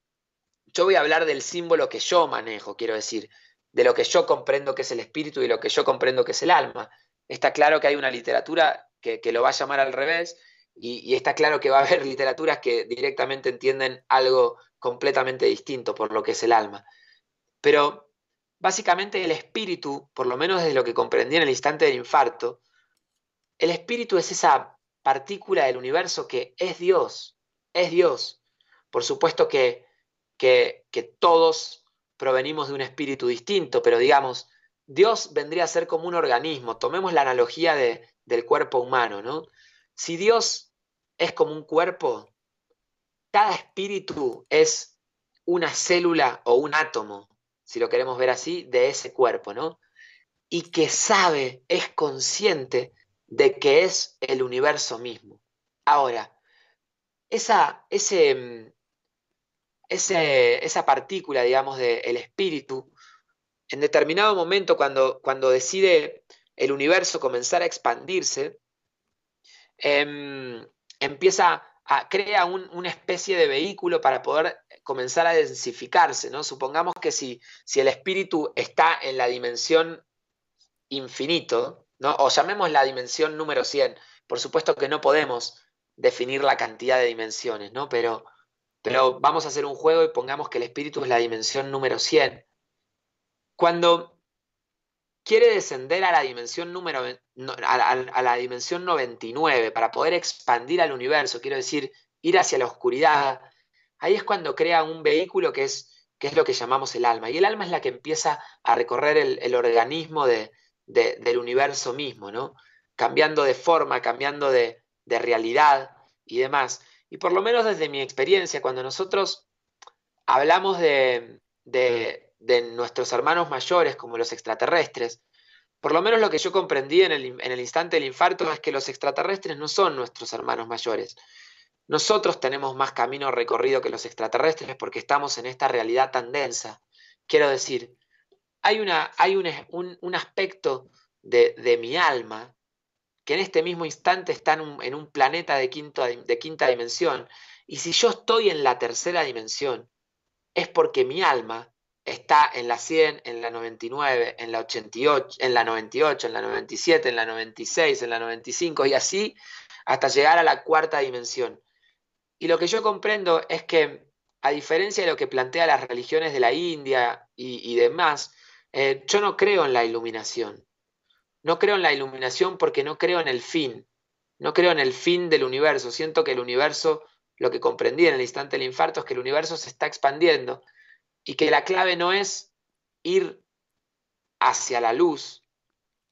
yo voy a hablar del símbolo que yo manejo, quiero decir, de lo que yo comprendo que es el espíritu y lo que yo comprendo que es el alma. Está claro que hay una literatura que, lo va a llamar al revés y, y, está claro que va a haber literaturas que directamente entienden algo completamente distinto por lo que es el alma. Pero básicamente el espíritu, por lo menos desde lo que comprendí en el instante del infarto, el espíritu es esa partícula del universo que es Dios, es Dios. Por supuesto que, que, todos provenimos de un espíritu distinto, pero digamos, Dios vendría a ser como un organismo. Tomemos la analogía del cuerpo humano, ¿no? Si Dios es como un cuerpo, cada espíritu es una célula o un átomo, si lo queremos ver así, de ese cuerpo, ¿no? Y que sabe, es consciente de que es el universo mismo. Ahora, esa, ese, mm, esa partícula, digamos, del espíritu, en determinado momento cuando, cuando, decide el universo comenzar a expandirse, em, empieza a, crea una especie de vehículo para poder comenzar a densificarse, ¿no? Supongamos que si, si el espíritu está en la dimensión infinito, o llamemos la dimensión número 100. Por supuesto que no podemos definir la cantidad de dimensiones, ¿no? pero, vamos a hacer un juego y pongamos que el espíritu es la dimensión número 100. Cuando quiere descender a la dimensión número a la, dimensión 99 para poder expandir al universo, quiero decir, ir hacia la oscuridad, ahí es cuando crea un vehículo que es, que es lo que llamamos el alma. Y el alma es la que empieza a recorrer el organismo de, del universo mismo, ¿no? Cambiando de forma, cambiando de, realidad y demás. Y por lo menos desde mi experiencia, cuando nosotros hablamos de, de, de, nuestros hermanos mayores como los extraterrestres, por lo menos lo que yo comprendí en el, en el, instante del infarto es que los extraterrestres no son nuestros hermanos mayores. Nosotros tenemos más camino recorrido que los extraterrestres porque estamos en esta realidad tan densa. Quiero decir, hay, una, hay un, un, aspecto de, mi alma que en este mismo instante está en un, planeta de, de quinta dimensión. Y si yo estoy en la tercera dimensión, es porque mi alma está en la 100, en la 99, en la 88, en la 98, en la 97, en la 96, en la 95 y así hasta llegar a la cuarta dimensión. Y lo que yo comprendo es que, a diferencia de lo que plantea las religiones de la India y demás, eh, yo no creo en la iluminación. No creo en la iluminación porque no creo en el fin. No creo en el fin del universo. Siento que el universo, lo que comprendí en el instante del infarto es que el universo se está expandiendo y que la clave no es ir hacia la luz,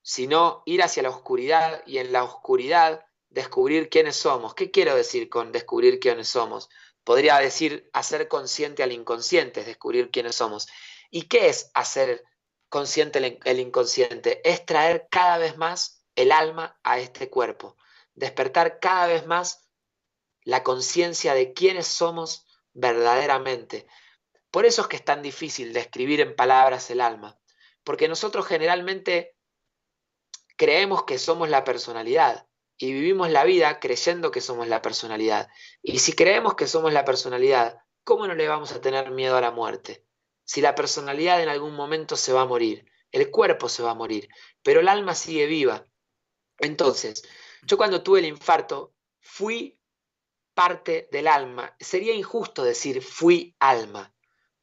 sino ir hacia la oscuridad y en la oscuridad descubrir quiénes somos. ¿Qué quiero decir con descubrir quiénes somos? Podría decir hacer consciente al inconsciente, es descubrir quiénes somos. ¿Y qué es hacer consciente el inconsciente, es traer cada vez más el alma a este cuerpo, despertar cada vez más la conciencia de quiénes somos verdaderamente. Por eso es que es tan difícil describir en palabras el alma, porque nosotros generalmente creemos que somos la personalidad y vivimos la vida creyendo que somos la personalidad. Y si creemos que somos la personalidad, ¿cómo no le vamos a tener miedo a la muerte? si la personalidad en algún momento se va a morir, el cuerpo se va a morir, pero el alma sigue viva. Entonces, yo cuando tuve el infarto, fui parte del alma. Sería injusto decir fui alma,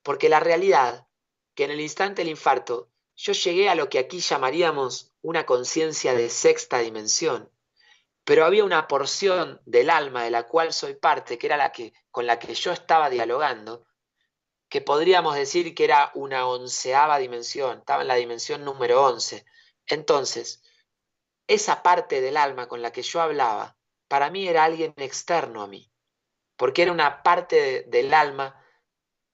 porque la realidad, que en el instante del infarto, yo llegué a lo que aquí llamaríamos una conciencia de sexta dimensión, pero había una porción del alma de la cual soy parte, que era la que con la que yo estaba dialogando, que podríamos decir que era una onceava dimensión, estaba en la dimensión número once. Entonces, esa parte del alma con la que yo hablaba, para mí era alguien externo a mí, porque era una parte del alma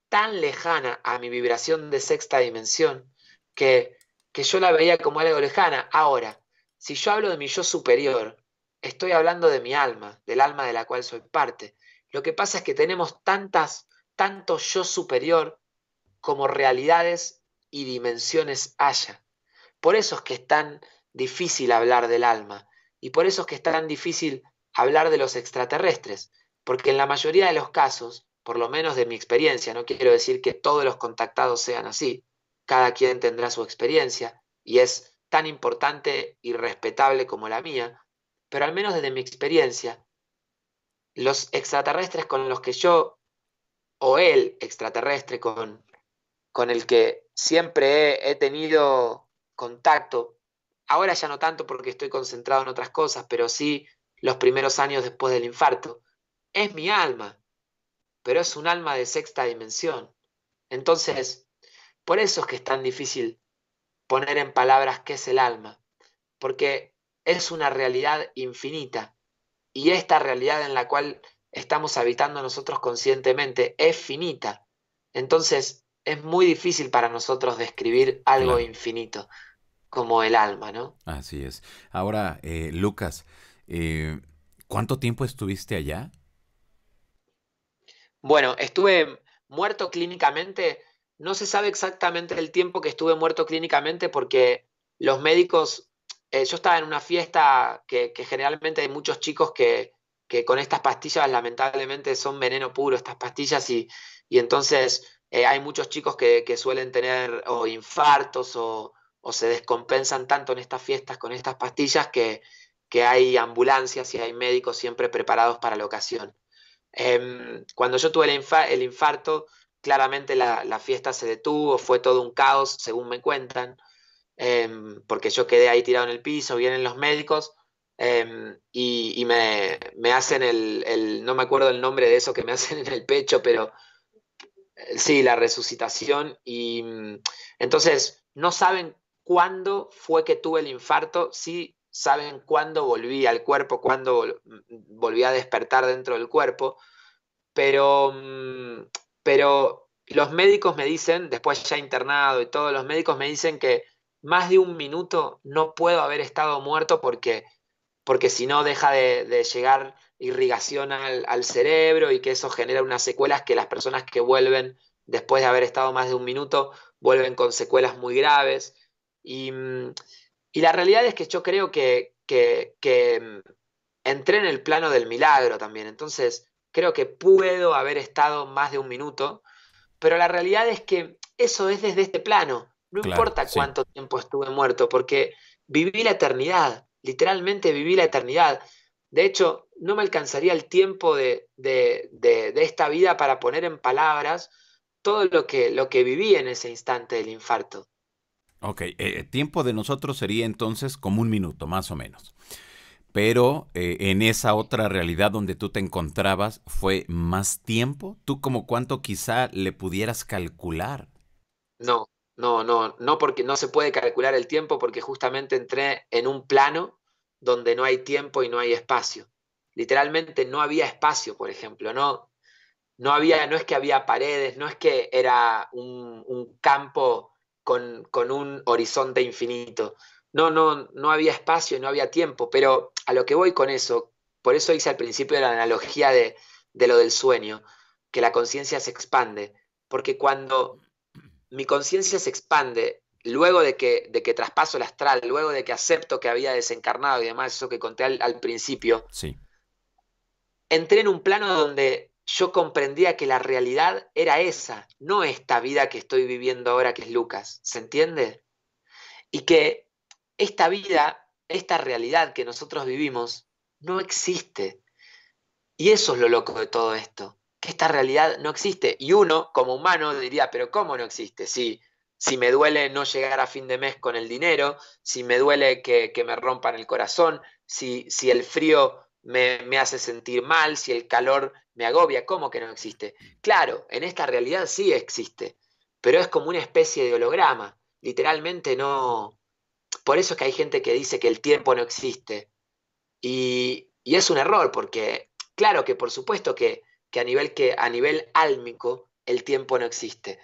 tan lejana a mi vibración de sexta dimensión que, que yo la veía como algo lejana. Ahora, si yo hablo de mi yo superior, estoy hablando de mi alma, del alma de la cual soy parte. Lo que pasa es que tenemos tantas tanto yo superior como realidades y dimensiones haya. Por eso es que es tan difícil hablar del alma y por eso es que es tan difícil hablar de los extraterrestres, porque en la mayoría de los casos, por lo menos de mi experiencia, no quiero decir que todos los contactados sean así, cada quien tendrá su experiencia y es tan importante y respetable como la mía, pero al menos desde mi experiencia, los extraterrestres con los que yo o él extraterrestre con, con el que siempre he, he tenido contacto, ahora ya no tanto porque estoy concentrado en otras cosas, pero sí los primeros años después del infarto, es mi alma, pero es un alma de sexta dimensión. Entonces, por eso es que es tan difícil poner en palabras qué es el alma, porque es una realidad infinita y esta realidad en la cual estamos habitando nosotros conscientemente es finita. Entonces es muy difícil para nosotros describir algo infinito como el alma, ¿no? Así es. Ahora, eh, Lucas, eh, ¿cuánto tiempo estuviste allá? Bueno, estuve muerto clínicamente. No se sabe exactamente el tiempo que estuve muerto clínicamente porque los médicos, eh, yo estaba en una fiesta que generalmente hay muchos chicos que, que con estas pastillas lamentablemente son veneno puro estas pastillas y, y entonces eh, hay muchos chicos que, suelen tener o infartos o, se descompensan tanto en estas fiestas con estas pastillas que, que hay ambulancias y hay médicos siempre preparados para la ocasión. Em, cuando yo tuve el, infarto, claramente la, fiesta se detuvo, fue todo un caos, según me cuentan, em, porque yo quedé ahí tirado en el piso, vienen los médicos, Em, y, me, hacen el, no me acuerdo el nombre de eso que me hacen en el pecho, pero eh, sí, la resucitación. Y mm, entonces, no saben cuándo fue que tuve el infarto, sí saben cuándo volví al cuerpo, cuándo mm, volví a despertar dentro del cuerpo, pero, mm, pero los médicos me dicen, después ya internado y todos los médicos me dicen que más de un minuto no puedo haber estado muerto porque porque si no deja de, llegar irrigación al, cerebro y que eso genera unas secuelas que las personas que vuelven después de haber estado más de un minuto vuelven con secuelas muy graves. Y, mm, la realidad es que yo creo que, mm, entré en el plano del milagro también, entonces creo que puedo haber estado más de un minuto, pero la realidad es que eso es desde este plano, no importa cuánto tiempo estuve muerto, porque viví la eternidad. Literalmente viví la eternidad. De hecho, no me alcanzaría el tiempo de, de, de, esta vida para poner en palabras todo lo que, lo que viví en ese instante del infarto. Ok, el eh, eh, tiempo de nosotros sería entonces como un minuto, más o menos. Pero eh, en esa otra realidad donde tú te encontrabas, ¿fue más tiempo? ¿Tú como cuánto quizá le pudieras calcular? No, no, no, no porque no se puede calcular el tiempo porque justamente entré en un plano donde no hay tiempo y no hay espacio. Literalmente no había espacio, por ejemplo, no, no había, no es que había paredes, no es que era un, campo con, un horizonte infinito. No, no, no había espacio y no había tiempo, pero a lo que voy con eso, por eso hice al principio la analogía de, de lo del sueño, que la conciencia se expande, porque cuando mi conciencia se expande luego de que, de que traspaso el astral, luego de que acepto que había desencarnado y demás, eso que conté al, principio, sí. entré en un plano donde yo comprendía que la realidad era esa, no esta vida que estoy viviendo ahora que es Lucas, ¿se entiende? Y que esta vida, esta realidad que nosotros vivimos, no existe. Y eso es lo loco de todo esto que esta realidad no existe. Y uno, como humano, diría, pero ¿cómo no existe? Si, si me duele no llegar a fin de mes con el dinero, si me duele que, me rompan el corazón, si, si el frío me, hace sentir mal, si el calor me agobia, ¿cómo que no existe? Claro, en esta realidad sí existe, pero es como una especie de holograma. Literalmente no... Por eso es que hay gente que dice que el tiempo no existe. y es un error, porque claro que por supuesto que que a nivel, que, a álmico el tiempo no existe.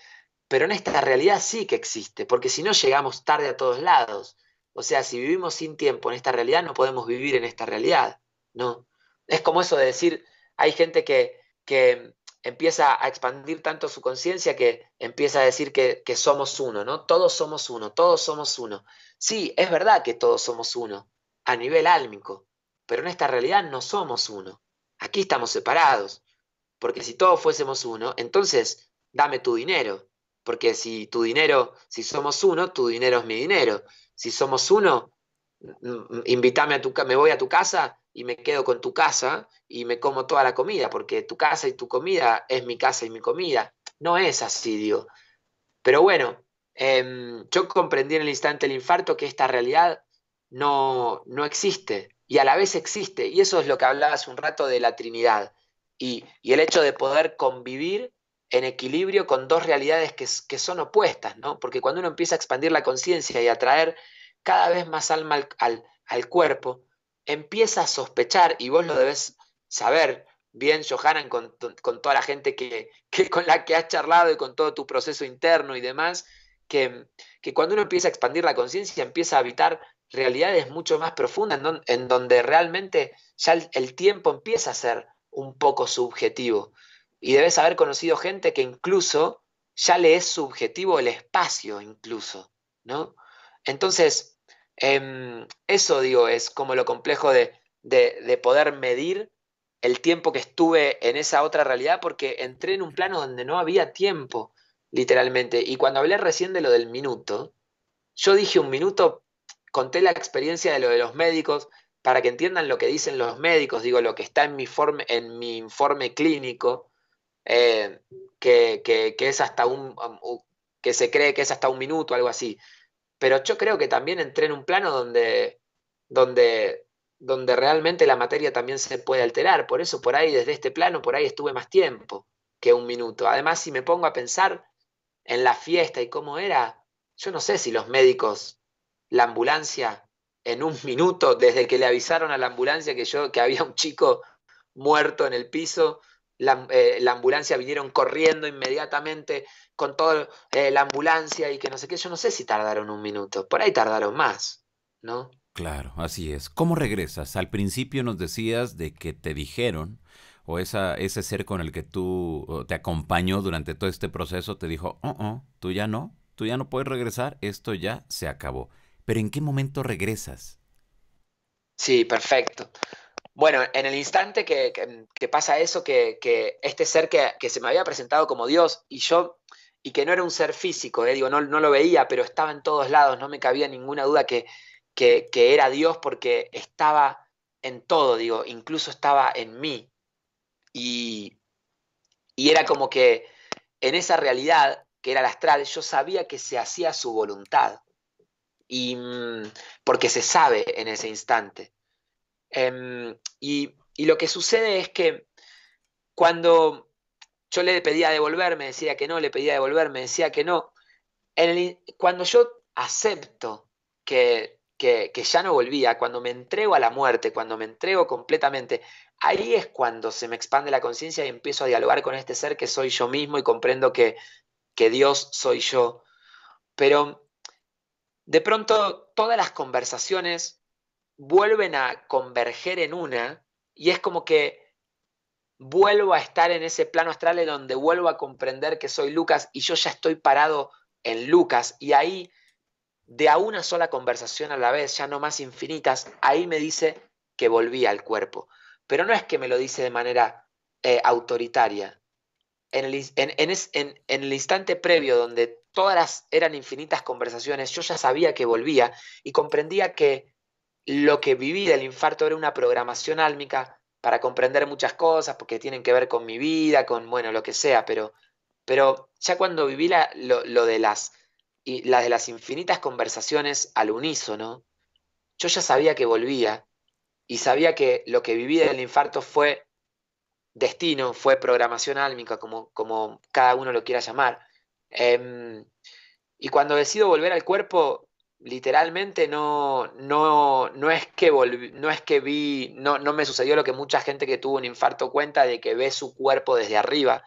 Pero en esta realidad sí que existe, porque si no llegamos tarde a todos lados. O sea, si vivimos sin tiempo en esta realidad, no podemos vivir en esta realidad. ¿no? Es como eso de decir, hay gente que, que empieza a expandir tanto su conciencia que empieza a decir que, que, somos uno, ¿no? Todos somos uno, todos somos uno. Sí, es verdad que todos somos uno, a nivel álmico, pero en esta realidad no somos uno. Aquí estamos separados porque si todos fuésemos uno, entonces dame tu dinero, porque si tu dinero, si somos uno, tu dinero es mi dinero. Si somos uno, mm, mm, invítame a tu me voy a tu casa y me quedo con tu casa y me como toda la comida, porque tu casa y tu comida es mi casa y mi comida. No es así, digo. Pero bueno, em, yo comprendí en el instante del infarto que esta realidad no, no existe y a la vez existe. Y eso es lo que hablaba hace un rato de la Trinidad y, el hecho de poder convivir en equilibrio con dos realidades que, son opuestas, ¿no? Porque cuando uno empieza a expandir la conciencia y a traer cada vez más alma al, cuerpo, empieza a sospechar, y vos lo debes saber bien, Johanan, con, toda la gente que, con la que has charlado y con todo tu proceso interno y demás, que, cuando uno empieza a expandir la conciencia, empieza a habitar realidades mucho más profundas, en, donde realmente ya el tiempo empieza a ser un poco subjetivo. Y debes haber conocido gente que incluso ya le es subjetivo el espacio, incluso, ¿no? Entonces, em, eso digo, es como lo complejo de, de, de poder medir el tiempo que estuve en esa otra realidad porque entré en un plano donde no había tiempo, literalmente. Y cuando hablé recién de lo del minuto, yo dije un minuto, conté la experiencia de lo de los médicos, para que entiendan lo que dicen los médicos, digo, lo que está en mi, informe, en mi informe clínico, eh, que, es hasta un, um, que se cree que es hasta un minuto, algo así. Pero yo creo que también entré en un plano donde, donde, donde realmente la materia también se puede alterar. Por eso, por ahí, desde este plano, por ahí estuve más tiempo que un minuto. Además, si me pongo a pensar en la fiesta y cómo era, yo no sé si los médicos, la ambulancia, en un minuto, desde que le avisaron a la ambulancia que, yo, que había un chico muerto en el piso, la, eh, ambulancia vinieron corriendo inmediatamente con toda eh, la ambulancia y que no sé qué, yo no sé si tardaron un minuto, por ahí tardaron más, ¿no? Claro, así es. ¿Cómo regresas? Al principio nos decías de que te dijeron, o ese ser con el que tú te acompañó durante todo este proceso, te dijo, oh, oh, tú ya no, tú ya no puedes regresar, esto ya se acabó pero ¿en qué momento regresas? Sí, perfecto. Bueno, en el instante que, pasa eso, que, este ser que, se me había presentado como Dios y yo, y que no era un ser físico, eh, digo, no, lo veía, pero estaba en todos lados, no me cabía ninguna duda que, era Dios porque estaba en todo, digo, incluso estaba en mí. Y, y era como que en esa realidad que era la astral, yo sabía que se hacía su voluntad y, mm, porque se sabe en ese instante. Em, y, lo que sucede es que cuando yo le pedía devolverme me decía que no, le pedía devolverme, me decía que no, cuando yo acepto que, ya no volvía, cuando me entrego a la muerte, cuando me entrego completamente, ahí es cuando se me expande la conciencia y empiezo a dialogar con este ser que soy yo mismo y comprendo que, que Dios soy yo. Pero de pronto todas las conversaciones vuelven a converger en una y es como que vuelvo a estar en ese plano astral en donde vuelvo a comprender que soy Lucas y yo ya estoy parado en Lucas y ahí de a una sola conversación a la vez, ya no más infinitas, ahí me dice que volví al cuerpo. Pero no es que me lo dice de manera eh, autoritaria. en el instante previo donde Todas eran infinitas conversaciones, yo ya sabía que volvía y comprendía que lo que viví del infarto era una programación álmica para comprender muchas cosas, porque tienen que ver con mi vida, con, bueno, lo que sea, pero, pero ya cuando viví lo, de las, y de las infinitas conversaciones al unísono, yo ya sabía que volvía y sabía que lo que viví del infarto fue destino, fue programación álmica, como, como cada uno lo quiera llamar, Em, y cuando decido volver al cuerpo, literalmente no, no, no es que no es que vi, no, me sucedió lo que mucha gente que tuvo un infarto cuenta de que ve su cuerpo desde arriba.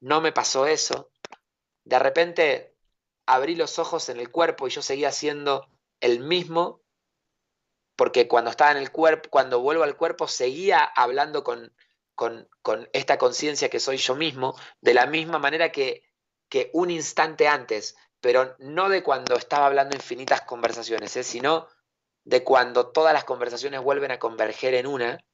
No me pasó eso. De repente abrí los ojos en el cuerpo y yo seguía siendo el mismo, porque cuando estaba en el cuerpo, cuando vuelvo al cuerpo, seguía hablando con, con, con esta conciencia que soy yo mismo, de la misma manera que que un instante antes, pero no de cuando estaba hablando infinitas conversaciones, ¿eh? sino de cuando todas las conversaciones vuelven a converger en una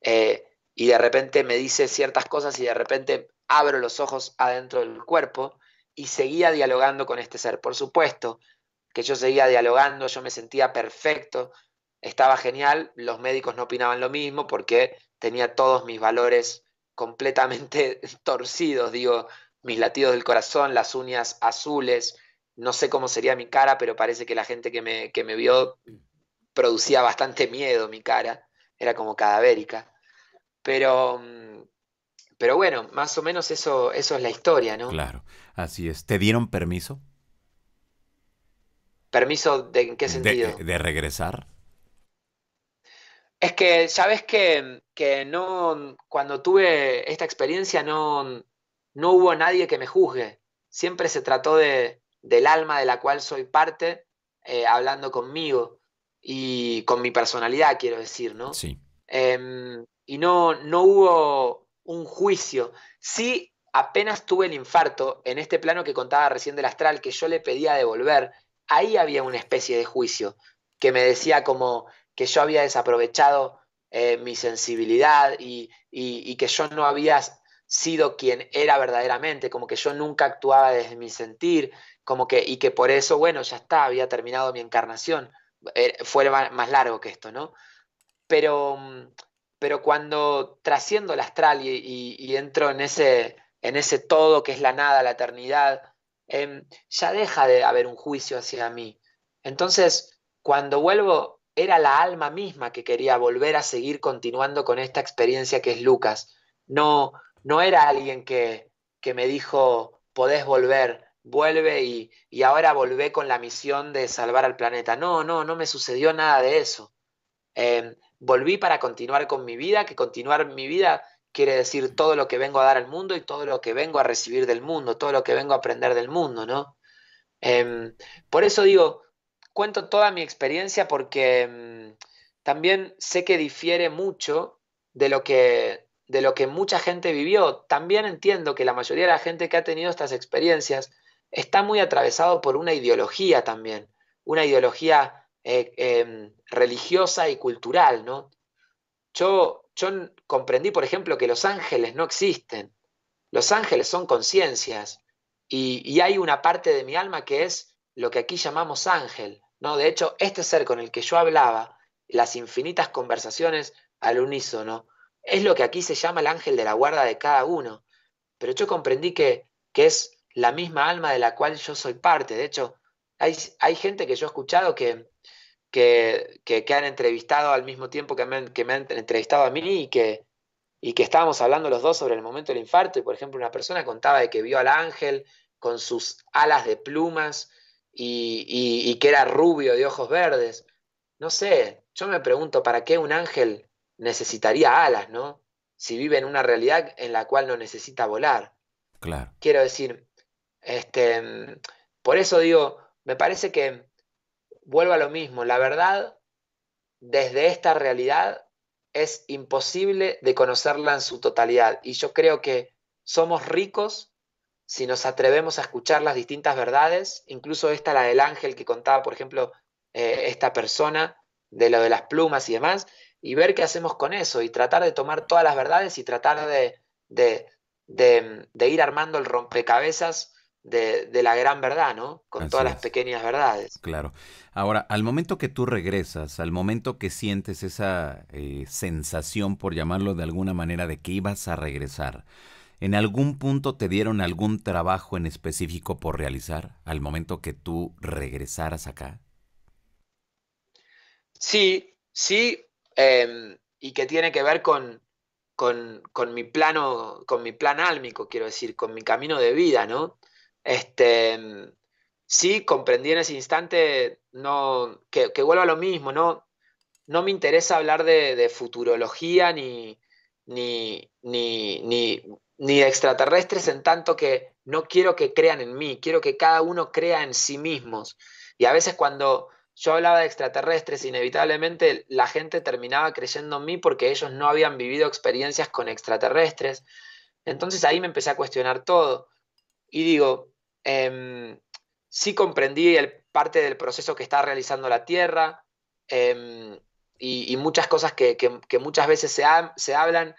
eh, y de repente me dice ciertas cosas y de repente abro los ojos adentro del cuerpo y seguía dialogando con este ser. Por supuesto que yo seguía dialogando, yo me sentía perfecto, estaba genial, los médicos no opinaban lo mismo porque tenía todos mis valores completamente torcidos, digo, mis latidos del corazón, las uñas azules, no sé cómo sería mi cara, pero parece que la gente que me, vio producía bastante miedo mi cara, era como cadavérica. Pero, mm, pero bueno, más o menos eso, eso es la historia, ¿no? Claro, así es. ¿Te dieron permiso? ¿Permiso de qué sentido? de, regresar? Es que ¿sabes que, que, no, cuando tuve esta experiencia no, no hubo nadie que me juzgue. Siempre se trató de, del alma de la cual soy parte, eh, hablando conmigo y con mi personalidad, quiero decir, ¿no? Sí. Em, y no, no hubo un juicio. Sí, apenas tuve el infarto, en este plano que contaba recién del astral, que yo le pedía devolver, ahí había una especie de juicio que me decía como que yo había desaprovechado eh, mi sensibilidad y, y, que yo no había sido quien era verdaderamente, como que yo nunca actuaba desde mi sentir, como que, y que por eso, bueno, ya está, había terminado mi encarnación. Eh, fue más largo que esto, ¿no? Pero, mm, pero cuando trasciendo el astral y, entro en ese, en ese todo que es la nada, la eternidad, em, ya deja de haber un juicio hacia mí. Entonces, cuando vuelvo, era la alma misma que quería volver a seguir continuando con esta experiencia que es Lucas. No, no era alguien que, que me dijo, podés volver, vuelve y, ahora volvé con la misión de salvar al planeta. No, no, no me sucedió nada de eso. Em, volví para continuar con mi vida, que continuar mi vida quiere decir todo lo que vengo a dar al mundo y todo lo que vengo a recibir del mundo, todo lo que vengo a aprender del mundo, ¿no? Em, por eso digo, cuento toda mi experiencia porque em, también sé que difiere mucho de lo que, de lo que mucha gente vivió. También entiendo que la mayoría de la gente que ha tenido estas experiencias está muy atravesado por una ideología también, una ideología eh, em, religiosa y cultural, ¿no? Yo, yo comprendí, por ejemplo, que los ángeles no existen. Los ángeles son conciencias y, y hay una parte de mi alma que es lo que aquí llamamos ángel, ¿no? De hecho, este ser con el que yo hablaba, las infinitas conversaciones al unísono, es lo que aquí se llama el ángel de la guarda de cada uno. Pero yo comprendí que, que es la misma alma de la cual yo soy parte. De hecho, hay, gente que yo he escuchado que, que, que, han entrevistado al mismo tiempo que me han, que me han entrevistado a mí y que, y que estábamos hablando los dos sobre el momento del infarto. Y, por ejemplo, una persona contaba de que vio al ángel con sus alas de plumas y, y, y que era rubio de ojos verdes. No sé, yo me pregunto, ¿para qué un ángel necesitaría alas, ¿no? Si vive en una realidad en la cual no necesita volar. Claro. Quiero decir, este, por eso digo, me parece que vuelvo a lo mismo, la verdad desde esta realidad es imposible de conocerla en su totalidad y yo creo que somos ricos si nos atrevemos a escuchar las distintas verdades, incluso esta, la del ángel que contaba, por ejemplo, eh, esta persona, de lo de las plumas y demás, y ver qué hacemos con eso y tratar de tomar todas las verdades y tratar de, ir armando el rompecabezas de, la gran verdad, ¿no? Con todas las pequeñas verdades. Claro. Ahora, al momento que tú regresas, al momento que sientes esa eh, sensación, por llamarlo de alguna manera, de que ibas a regresar, ¿en algún punto te dieron algún trabajo en específico por realizar al momento que tú regresaras acá? Sí, sí, Em, y que tiene que ver con, con, mi plano, con mi plan álmico, quiero decir, con mi camino de vida, ¿no? Este, em, sí, comprendí en ese instante no, que, vuelva a lo mismo, ¿no? No me interesa hablar de, futurología ni, ni, ni, ni, ni de extraterrestres en tanto que no quiero que crean en mí, quiero que cada uno crea en sí mismos. Y a veces cuando yo hablaba de extraterrestres, inevitablemente la gente terminaba creyendo en mí porque ellos no habían vivido experiencias con extraterrestres. Entonces ahí me empecé a cuestionar todo. Y digo, em, sí comprendí el, parte del proceso que está realizando la Tierra em, y, muchas cosas que, muchas veces se, se hablan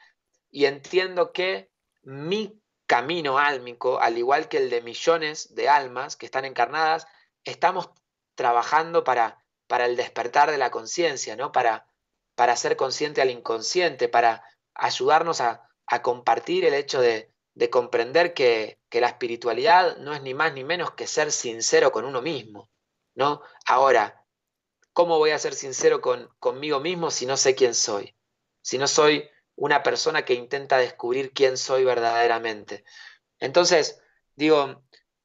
y entiendo que mi camino álmico, al igual que el de millones de almas que están encarnadas, estamos trabajando para, para el despertar de la conciencia, ¿no? Para, para ser consciente al inconsciente, para ayudarnos a, compartir el hecho de, de comprender que, que, la espiritualidad no es ni más ni menos que ser sincero con uno mismo, ¿no? Ahora, ¿cómo voy a ser sincero con, conmigo mismo si no sé quién soy? Si no soy una persona que intenta descubrir quién soy verdaderamente. Entonces, digo,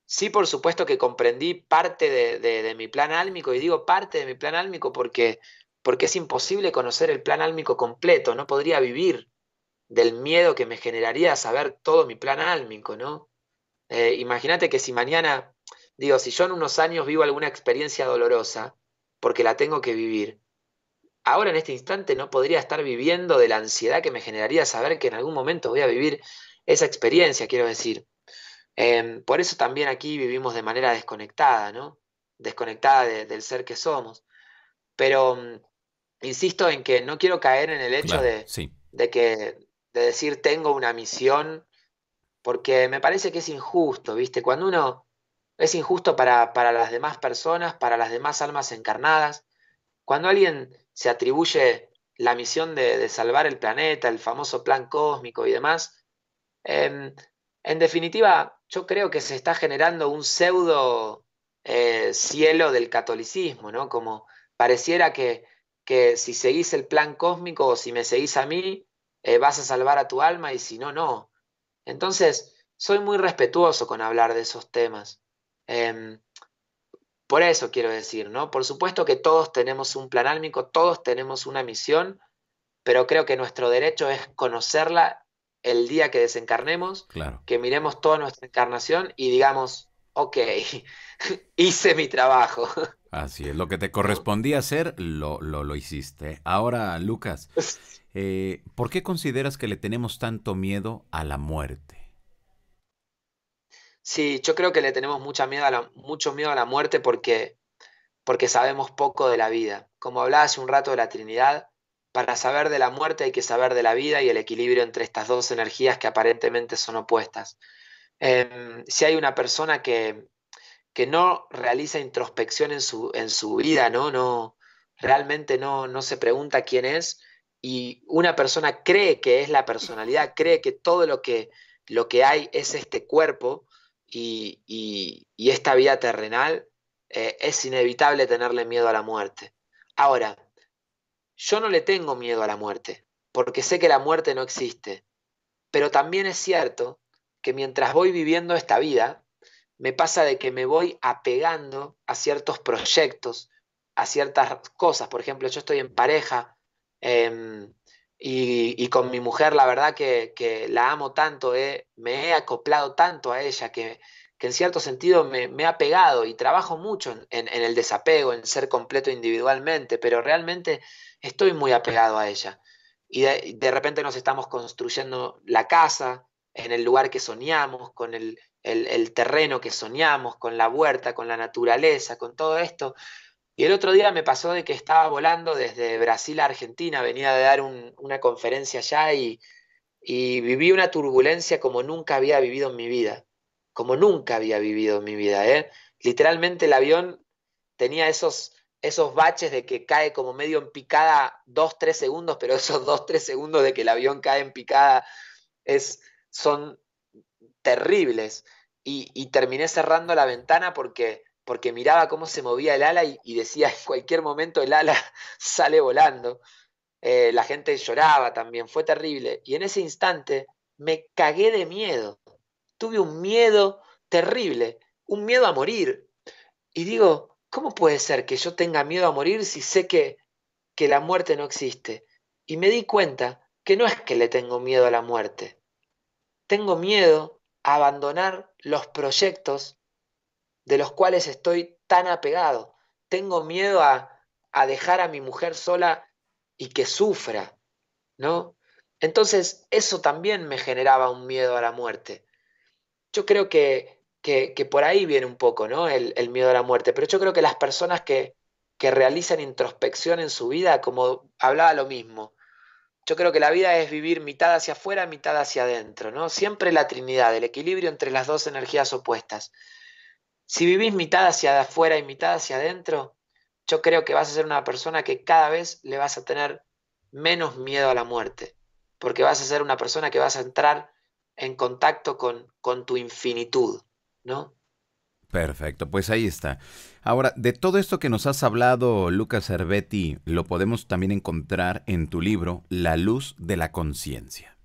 Sí, por supuesto que comprendí parte de, mi plan álmico, y digo parte de mi plan álmico porque, porque es imposible conocer el plan álmico completo, no podría vivir del miedo que me generaría saber todo mi plan álmico, ¿no? Eh, imagínate que si mañana, digo, si yo en unos años vivo alguna experiencia dolorosa, porque la tengo que vivir, ahora en este instante no podría estar viviendo de la ansiedad que me generaría saber que en algún momento voy a vivir esa experiencia, quiero decir. Em, por eso también aquí vivimos de manera desconectada, ¿no? Desconectada del ser que somos. Pero mm, insisto en que no quiero caer en el hecho de, de, que decir tengo una misión, porque me parece que es injusto, ¿viste? Cuando uno es injusto para, las demás personas, para las demás almas encarnadas, cuando alguien se atribuye la misión de, salvar el planeta, el famoso plan cósmico y demás, em, en definitiva, yo creo que se está generando un pseudo eh, cielo del catolicismo, ¿no? Como pareciera que, si seguís el plan cósmico o si me seguís a mí, eh, vas a salvar a tu alma y si no, no. Entonces, soy muy respetuoso con hablar de esos temas. Em, por eso quiero decir, ¿no? Por supuesto que todos tenemos un plan álmico, todos tenemos una misión, pero creo que nuestro derecho es conocerla el día que desencarnemos, que miremos toda nuestra encarnación y digamos, ok, hice mi trabajo. Así es, lo que te correspondía hacer, lo, lo, hiciste. Ahora, Lucas, eh, ¿por qué consideras que le tenemos tanto miedo a la muerte? Sí, yo creo que le tenemos miedo a mucho miedo a la muerte porque, porque sabemos poco de la vida. Como hablaba hace un rato de la Trinidad, para saber de la muerte hay que saber de la vida y el equilibrio entre estas dos energías que aparentemente son opuestas. Em, si hay una persona que, que no realiza introspección en su, en su vida, ¿no? No, realmente no, no se pregunta quién es y una persona cree que es la personalidad, cree que todo lo que, lo que hay es este cuerpo y, y, esta vida terrenal, eh, es inevitable tenerle miedo a la muerte. Ahora, yo no le tengo miedo a la muerte, porque sé que la muerte no existe. Pero también es cierto que mientras voy viviendo esta vida, me pasa de que me voy apegando a ciertos proyectos, a ciertas cosas. Por ejemplo, yo estoy en pareja em, y, con mi mujer, la verdad que, la amo tanto, eh, me he acoplado tanto a ella que, en cierto sentido me, ha pegado y trabajo mucho en, en el desapego, en ser completo individualmente, pero realmente estoy muy apegado a ella. Y de, repente nos estamos construyendo la casa en el lugar que soñamos, con el, el, terreno que soñamos, con la huerta, con la naturaleza, con todo esto. Y el otro día me pasó de que estaba volando desde Brasil a Argentina, venía de dar una conferencia allá y, viví una turbulencia como nunca había vivido en mi vida, como nunca había vivido en mi vida. ¿eh? Literalmente el avión tenía esos esos baches de que cae como medio en picada dos, tres segundos, pero esos dos, tres segundos de que el avión cae en picada es, son terribles. Y, terminé cerrando la ventana porque, porque miraba cómo se movía el ala y, decía, en cualquier momento el ala sale volando. Eh, la gente lloraba también, fue terrible. Y en ese instante me cagué de miedo. Tuve un miedo terrible, un miedo a morir. Y digo, ¿cómo puede ser que yo tenga miedo a morir si sé que, la muerte no existe? Y me di cuenta que no es que le tengo miedo a la muerte. Tengo miedo a abandonar los proyectos de los cuales estoy tan apegado. Tengo miedo a, a dejar a mi mujer sola y que sufra, ¿no? Entonces, eso también me generaba un miedo a la muerte. Yo creo que que, por ahí viene un poco el, miedo a la muerte. Pero yo creo que las personas que, realizan introspección en su vida, como hablaba lo mismo, yo creo que la vida es vivir mitad hacia afuera, mitad hacia adentro, ¿no? Siempre la trinidad, el equilibrio entre las dos energías opuestas. Si vivís mitad hacia afuera y mitad hacia adentro, yo creo que vas a ser una persona que cada vez le vas a tener menos miedo a la muerte, porque vas a ser una persona que vas a entrar en contacto con, con tu infinitud. ¿no? Perfecto, pues ahí está. Ahora, de todo esto que nos has hablado, Lucas Cervetti, lo podemos también encontrar en tu libro, La luz de la conciencia.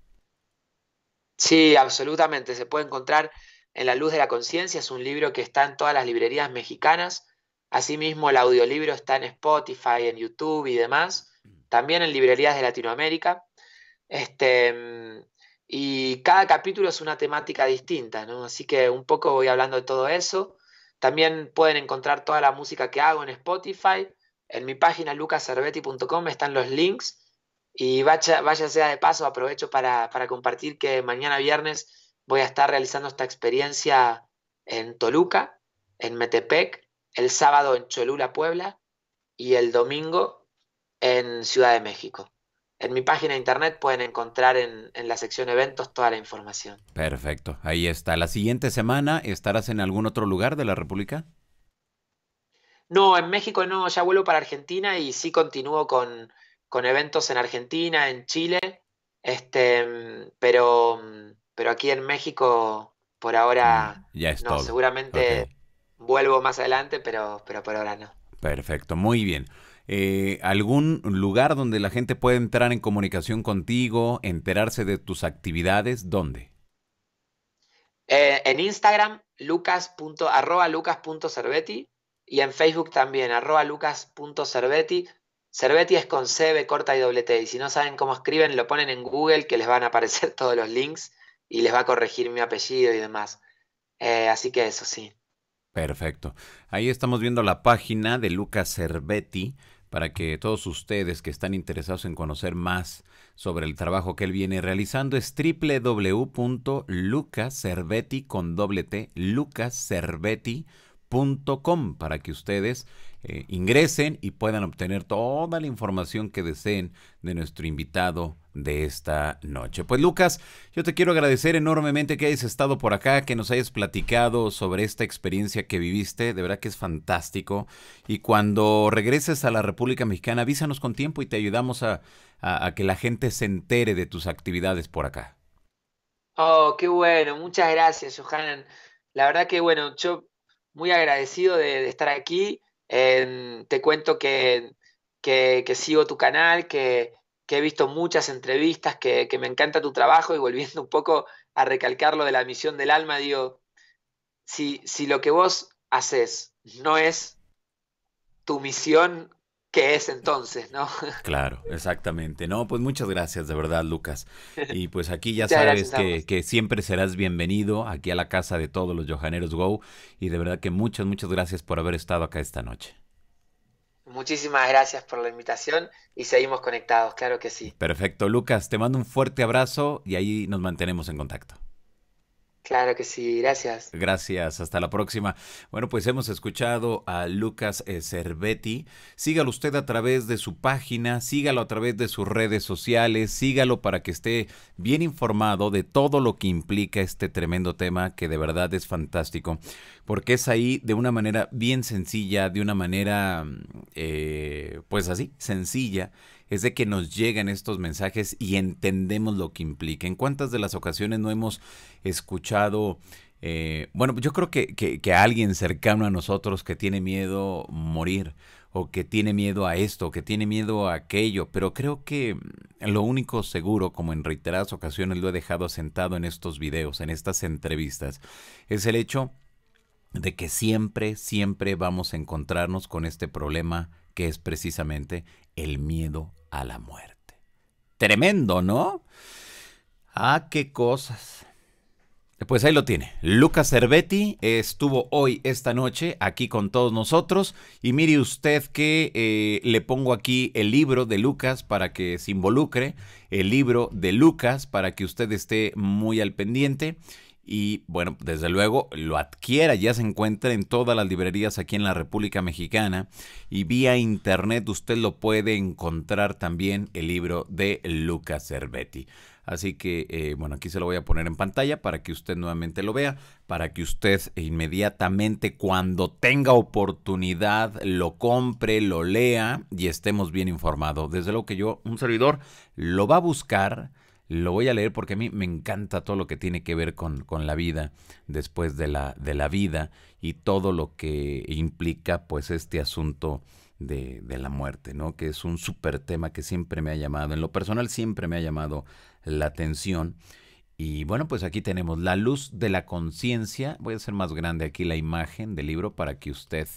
Sí, absolutamente, se puede encontrar en La luz de la conciencia, es un libro que está en todas las librerías mexicanas. Asimismo, el audiolibro está en Spotify, en YouTube y demás, mm. también en librerías de Latinoamérica. Este, mm, y cada capítulo es una temática distinta, ¿no? Así que un poco voy hablando de todo eso. También pueden encontrar toda la música que hago en Spotify. En mi página lucaservetti.com están los links. Y vaya, sea de paso, aprovecho para, compartir que mañana viernes voy a estar realizando esta experiencia en Toluca, en Metepec, el sábado en Cholula, Puebla, y el domingo en Ciudad de México en mi página de internet pueden encontrar en, la sección eventos toda la información. Perfecto, ahí está. ¿La siguiente semana estarás en algún otro lugar de la República? No, en México no, ya vuelvo para Argentina y sí continúo con, eventos en Argentina, en Chile, este, pero, pero aquí en México por ahora mm, ya no, seguramente vuelvo más adelante, pero, pero por ahora no. Perfecto, muy bien. Eh, algún lugar donde la gente puede entrar en comunicación contigo, enterarse de tus actividades, ¿dónde? Eh, en Instagram, lucas. arroba y en Facebook también, arroba lucas.cervetti Cervetti es con C, B corta y doble T. Y si no saben cómo escriben, lo ponen en Google que les van a aparecer todos los links y les va a corregir mi apellido y demás. Eh, así que eso sí. Perfecto. Ahí estamos viendo la página de Lucas Cervetti para que todos ustedes que están interesados en conocer más sobre el trabajo que él viene realizando es www.lucaservetti.com con para que ustedes ingresen y puedan obtener toda la información que deseen de nuestro invitado de esta noche. Pues Lucas, yo te quiero agradecer enormemente que hayas estado por acá, que nos hayas platicado sobre esta experiencia que viviste, de verdad que es fantástico. Y cuando regreses a la República Mexicana, avísanos con tiempo y te ayudamos a, que la gente se entere de tus actividades por acá. Oh, qué bueno, muchas gracias, Johan. La verdad que bueno, yo muy agradecido de, estar aquí. te cuento que, que, sigo tu canal, que, he visto muchas entrevistas, que, me encanta tu trabajo y volviendo un poco a recalcar lo de la misión del alma, digo, si, si lo que vos haces no es tu misión que es entonces, ¿no? Claro, exactamente. No, pues muchas gracias de verdad, Lucas. Y pues aquí ya sabes que, que, siempre serás bienvenido aquí a la casa de todos los Johaneros Go. Y de verdad que muchas, muchas gracias por haber estado acá esta noche. Muchísimas gracias por la invitación y seguimos conectados, claro que sí. Perfecto, Lucas, te mando un fuerte abrazo y ahí nos mantenemos en contacto. Claro que sí, gracias. Gracias, hasta la próxima. Bueno, pues hemos escuchado a Lucas eh, Cervetti. Sígalo usted a través de su página, sígalo a través de sus redes sociales, sígalo para que esté bien informado de todo lo que implica este tremendo tema que de verdad es fantástico, porque es ahí de una manera bien sencilla, de una manera, mm, eh, pues así, sencilla es de que nos llegan estos mensajes y entendemos lo que implica. ¿En cuántas de las ocasiones no hemos escuchado... Eh, bueno, yo creo que, alguien cercano a nosotros que tiene miedo morir, o que tiene miedo a esto, o que tiene miedo a aquello, pero creo que lo único seguro, como en reiteradas ocasiones lo he dejado sentado en estos videos, en estas entrevistas, es el hecho de que siempre, siempre vamos a encontrarnos con este problema que es precisamente el miedo a la muerte. Tremendo, ¿no? Ah, qué cosas. Pues ahí lo tiene. Lucas Cervetti estuvo hoy, esta noche, aquí con todos nosotros. Y mire usted que eh, le pongo aquí el libro de Lucas para que se involucre. El libro de Lucas para que usted esté muy al pendiente y bueno, desde luego lo adquiera, ya se encuentra en todas las librerías aquí en la República Mexicana y vía internet usted lo puede encontrar también el libro de Luca Cervetti. Así que, eh, bueno, aquí se lo voy a poner en pantalla para que usted nuevamente lo vea, para que usted inmediatamente cuando tenga oportunidad lo compre, lo lea y estemos bien informados. Desde luego que yo, un servidor, lo va a buscar, lo voy a leer porque a mí me encanta todo lo que tiene que ver con, con la vida, después de la, de la vida y todo lo que implica pues este asunto de, la muerte, ¿no? Que es un súper tema que siempre me ha llamado, en lo personal siempre me ha llamado la atención. Y bueno, pues aquí tenemos la luz de la conciencia. Voy a hacer más grande aquí la imagen del libro para que usted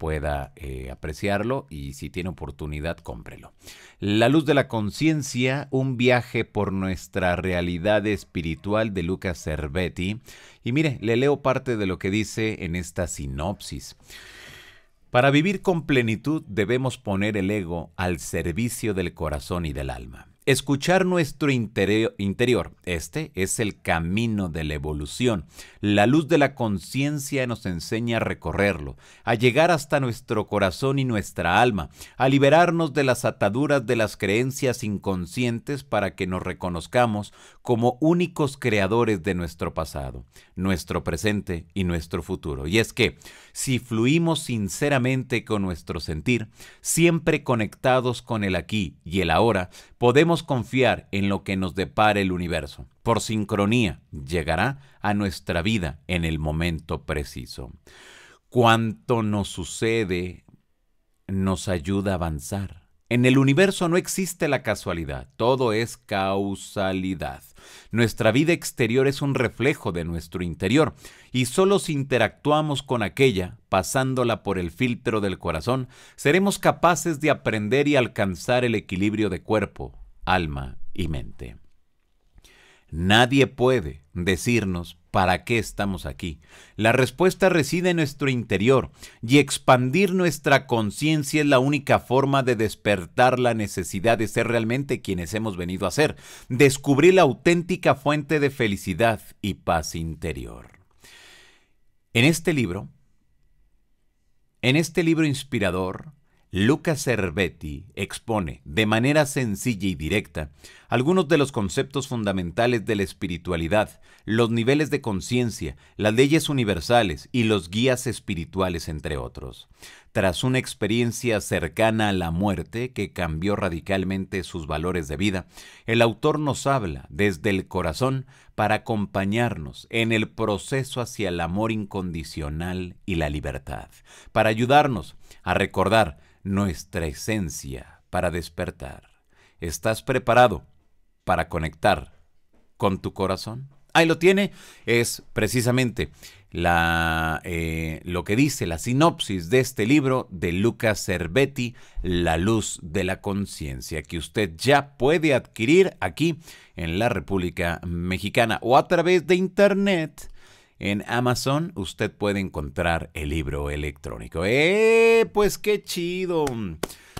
pueda eh, apreciarlo y si tiene oportunidad, cómprelo. La luz de la conciencia, un viaje por nuestra realidad espiritual de Lucas Cervetti. Y mire, le leo parte de lo que dice en esta sinopsis. Para vivir con plenitud debemos poner el ego al servicio del corazón y del alma. Escuchar nuestro interior. Este es el camino de la evolución. La luz de la conciencia nos enseña a recorrerlo, a llegar hasta nuestro corazón y nuestra alma, a liberarnos de las ataduras de las creencias inconscientes para que nos reconozcamos como únicos creadores de nuestro pasado, nuestro presente y nuestro futuro. Y es que, si fluimos sinceramente con nuestro sentir, siempre conectados con el aquí y el ahora, podemos confiar en lo que nos depara el universo. Por sincronía, llegará a nuestra vida en el momento preciso. Cuanto nos sucede nos ayuda a avanzar. En el universo no existe la casualidad, todo es causalidad. Nuestra vida exterior es un reflejo de nuestro interior y solo si interactuamos con aquella, pasándola por el filtro del corazón, seremos capaces de aprender y alcanzar el equilibrio de cuerpo, alma y mente. Nadie puede decirnos para qué estamos aquí. La respuesta reside en nuestro interior y expandir nuestra conciencia es la única forma de despertar la necesidad de ser realmente quienes hemos venido a ser, descubrir la auténtica fuente de felicidad y paz interior. En este libro, en este libro inspirador, Luca Cervetti expone de manera sencilla y directa algunos de los conceptos fundamentales de la espiritualidad, los niveles de conciencia, las leyes universales y los guías espirituales, entre otros. Tras una experiencia cercana a la muerte que cambió radicalmente sus valores de vida, el autor nos habla desde el corazón para acompañarnos en el proceso hacia el amor incondicional y la libertad, para ayudarnos a recordar nuestra esencia para despertar. ¿Estás preparado para conectar con tu corazón? Ahí lo tiene, es precisamente eh, lo que dice la sinopsis de este libro de Lucas Cervetti, La luz de la conciencia, que usted ya puede adquirir aquí en la República Mexicana o a través de internet en Amazon usted puede encontrar el libro electrónico. ¡Eh! Pues qué chido.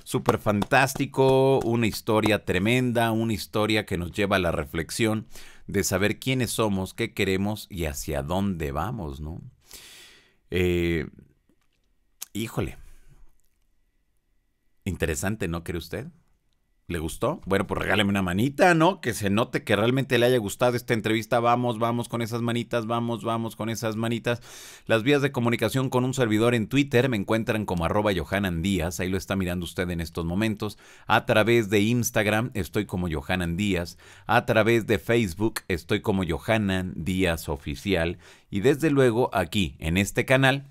Súper fantástico, una historia tremenda, una historia que nos lleva a la reflexión de saber quiénes somos, qué queremos y hacia dónde vamos, ¿no? Eh, híjole. Interesante, ¿no cree usted? ¿Le gustó? Bueno, pues regáleme una manita, ¿no? Que se note que realmente le haya gustado esta entrevista. Vamos, vamos con esas manitas, vamos, vamos con esas manitas. Las vías de comunicación con un servidor en Twitter me encuentran como arroba Johanan Díaz. Ahí lo está mirando usted en estos momentos. A través de Instagram estoy como Johanan Díaz. A través de Facebook estoy como Johanan Díaz Oficial. Y desde luego aquí, en este canal,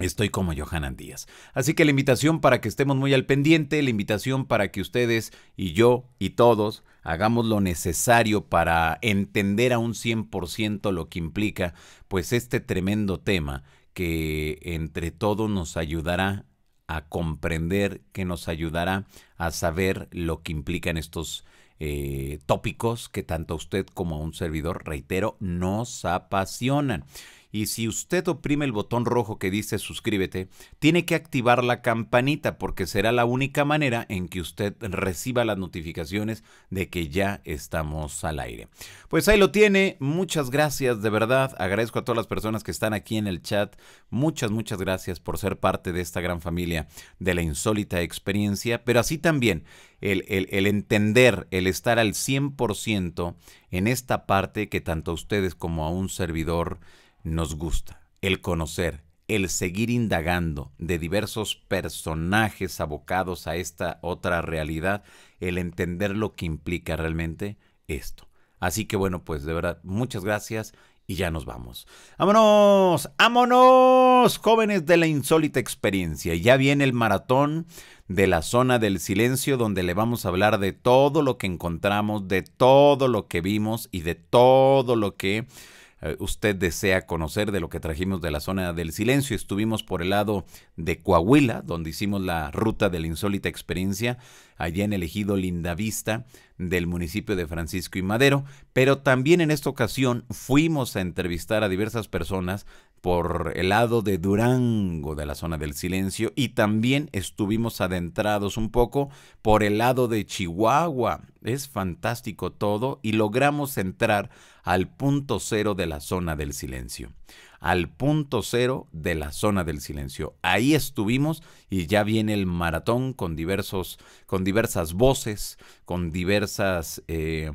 Estoy como Johanan Díaz. Así que la invitación para que estemos muy al pendiente, la invitación para que ustedes y yo y todos hagamos lo necesario para entender a un 100% lo que implica pues este tremendo tema que entre todos nos ayudará a comprender, que nos ayudará a saber lo que implican estos eh, tópicos que tanto a usted como a un servidor, reitero, nos apasionan y si usted oprime el botón rojo que dice suscríbete, tiene que activar la campanita porque será la única manera en que usted reciba las notificaciones de que ya estamos al aire. Pues ahí lo tiene, muchas gracias de verdad, agradezco a todas las personas que están aquí en el chat, muchas, muchas gracias por ser parte de esta gran familia de la insólita experiencia, pero así también el, el, entender, el estar al 100% en esta parte que tanto a ustedes como a un servidor nos gusta, el conocer, el seguir indagando de diversos personajes abocados a esta otra realidad, el entender lo que implica realmente esto. Así que bueno, pues de verdad, muchas gracias y ya nos vamos. ¡Vámonos! ¡Vámonos! Jóvenes de la insólita experiencia. Ya viene el maratón de la zona del silencio donde le vamos a hablar de todo lo que encontramos, de todo lo que vimos y de todo lo que eh, usted desea conocer de lo que trajimos de la zona del silencio. Estuvimos por el lado de Coahuila, donde hicimos la ruta de la insólita experiencia, allá en el ejido Lindavista del municipio de Francisco y Madero, pero también en esta ocasión fuimos a entrevistar a diversas personas por el lado de Durango, de la zona del silencio, y también estuvimos adentrados un poco por el lado de Chihuahua. Es fantástico todo y logramos entrar al punto cero de la zona del silencio. Al punto cero de la zona del silencio. Ahí estuvimos y ya viene el maratón con diversos, con diversas voces, con diversas eh,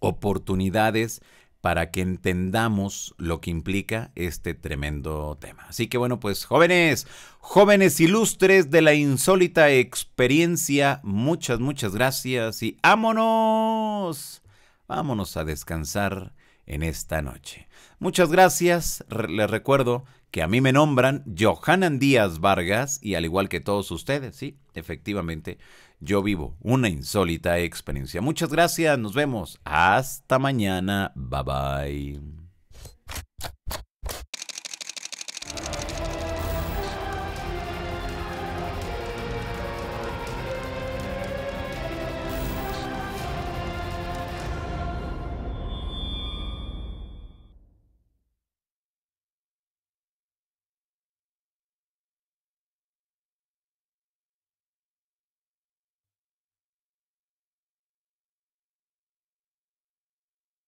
oportunidades para que entendamos lo que implica este tremendo tema. Así que bueno, pues jóvenes, jóvenes ilustres de la insólita experiencia, muchas, muchas gracias y vámonos, vámonos a descansar en esta noche. Muchas gracias, les recuerdo que a mí me nombran Johanan Díaz Vargas y al igual que todos ustedes, sí, efectivamente, yo vivo una insólita experiencia. Muchas gracias, nos vemos. Hasta mañana. Bye bye.